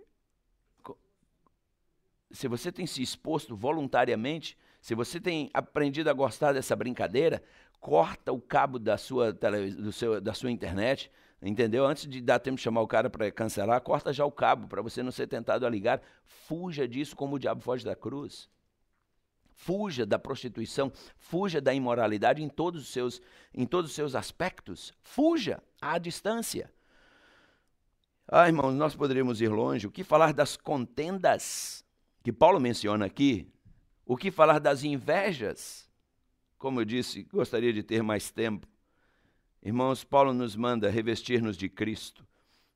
se você tem se exposto voluntariamente, se você tem aprendido a gostar dessa brincadeira, corta o cabo da sua, seu, da sua internet, entendeu? Antes de dar tempo de chamar o cara para cancelar, corta já o cabo para você não ser tentado a ligar. Fuja disso como o diabo foge da cruz. Fuja da prostituição, fuja da imoralidade em todos os seus, em todos os seus aspectos. Fuja à distância. Ah, irmãos, nós poderíamos ir longe. O que falar das contendas? que Paulo menciona aqui, o que falar das invejas? Como eu disse, gostaria de ter mais tempo. Irmãos, Paulo nos manda revestir-nos de Cristo.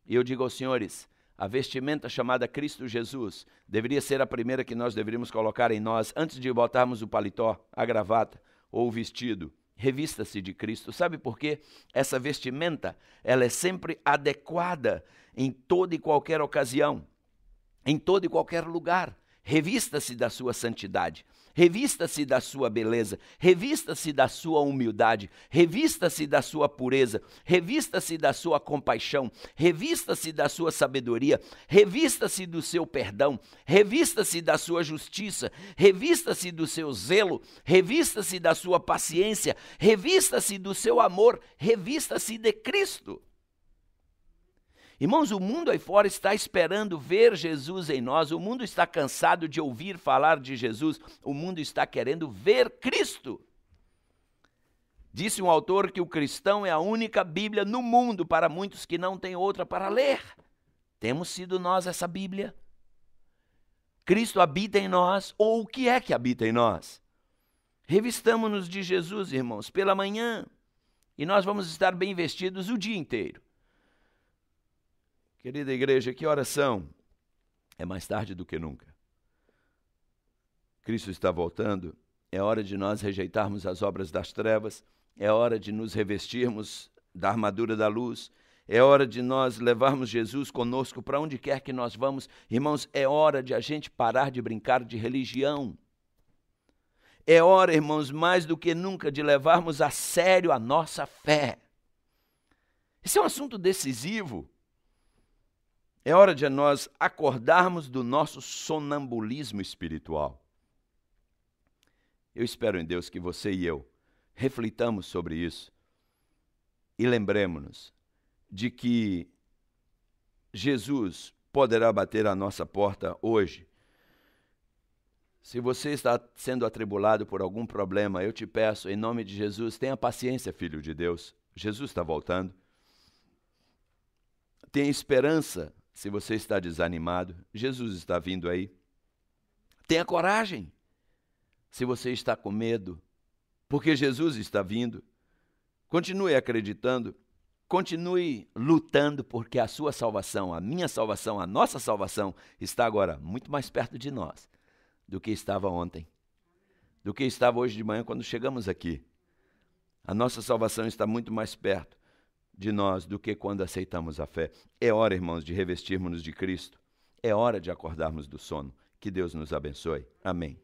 E eu digo aos senhores, a vestimenta chamada Cristo Jesus deveria ser a primeira que nós deveríamos colocar em nós antes de botarmos o paletó, a gravata ou o vestido. Revista-se de Cristo. Sabe por quê? Essa vestimenta, ela é sempre adequada em toda e qualquer ocasião, em todo e qualquer lugar. Revista-se da sua santidade, revista-se da sua beleza, revista-se da sua humildade, revista-se da sua pureza, revista-se da sua compaixão, revista-se da sua sabedoria, revista-se do seu perdão, revista-se da sua justiça, revista-se do seu zelo, revista-se da sua paciência, revista-se do seu amor, revista-se de Cristo. Irmãos, o mundo aí fora está esperando ver Jesus em nós, o mundo está cansado de ouvir falar de Jesus, o mundo está querendo ver Cristo. Disse um autor que o cristão é a única Bíblia no mundo para muitos que não têm outra para ler. Temos sido nós essa Bíblia? Cristo habita em nós, ou o que é que habita em nós? Revistamos-nos de Jesus, irmãos, pela manhã, e nós vamos estar bem vestidos o dia inteiro. Querida igreja, que oração? É mais tarde do que nunca. Cristo está voltando, é hora de nós rejeitarmos as obras das trevas, é hora de nos revestirmos da armadura da luz, é hora de nós levarmos Jesus conosco para onde quer que nós vamos. Irmãos, é hora de a gente parar de brincar de religião. É hora, irmãos, mais do que nunca, de levarmos a sério a nossa fé. Esse é um assunto decisivo. É hora de nós acordarmos do nosso sonambulismo espiritual. Eu espero em Deus que você e eu reflitamos sobre isso e lembremos-nos de que Jesus poderá bater à nossa porta hoje. Se você está sendo atribulado por algum problema, eu te peço, em nome de Jesus, tenha paciência, filho de Deus. Jesus está voltando. Tenha esperança se você está desanimado, Jesus está vindo aí. Tenha coragem. Se você está com medo, porque Jesus está vindo, continue acreditando, continue lutando, porque a sua salvação, a minha salvação, a nossa salvação está agora muito mais perto de nós do que estava ontem, do que estava hoje de manhã quando chegamos aqui. A nossa salvação está muito mais perto de nós do que quando aceitamos a fé. É hora, irmãos, de revestirmos-nos de Cristo. É hora de acordarmos do sono. Que Deus nos abençoe. Amém.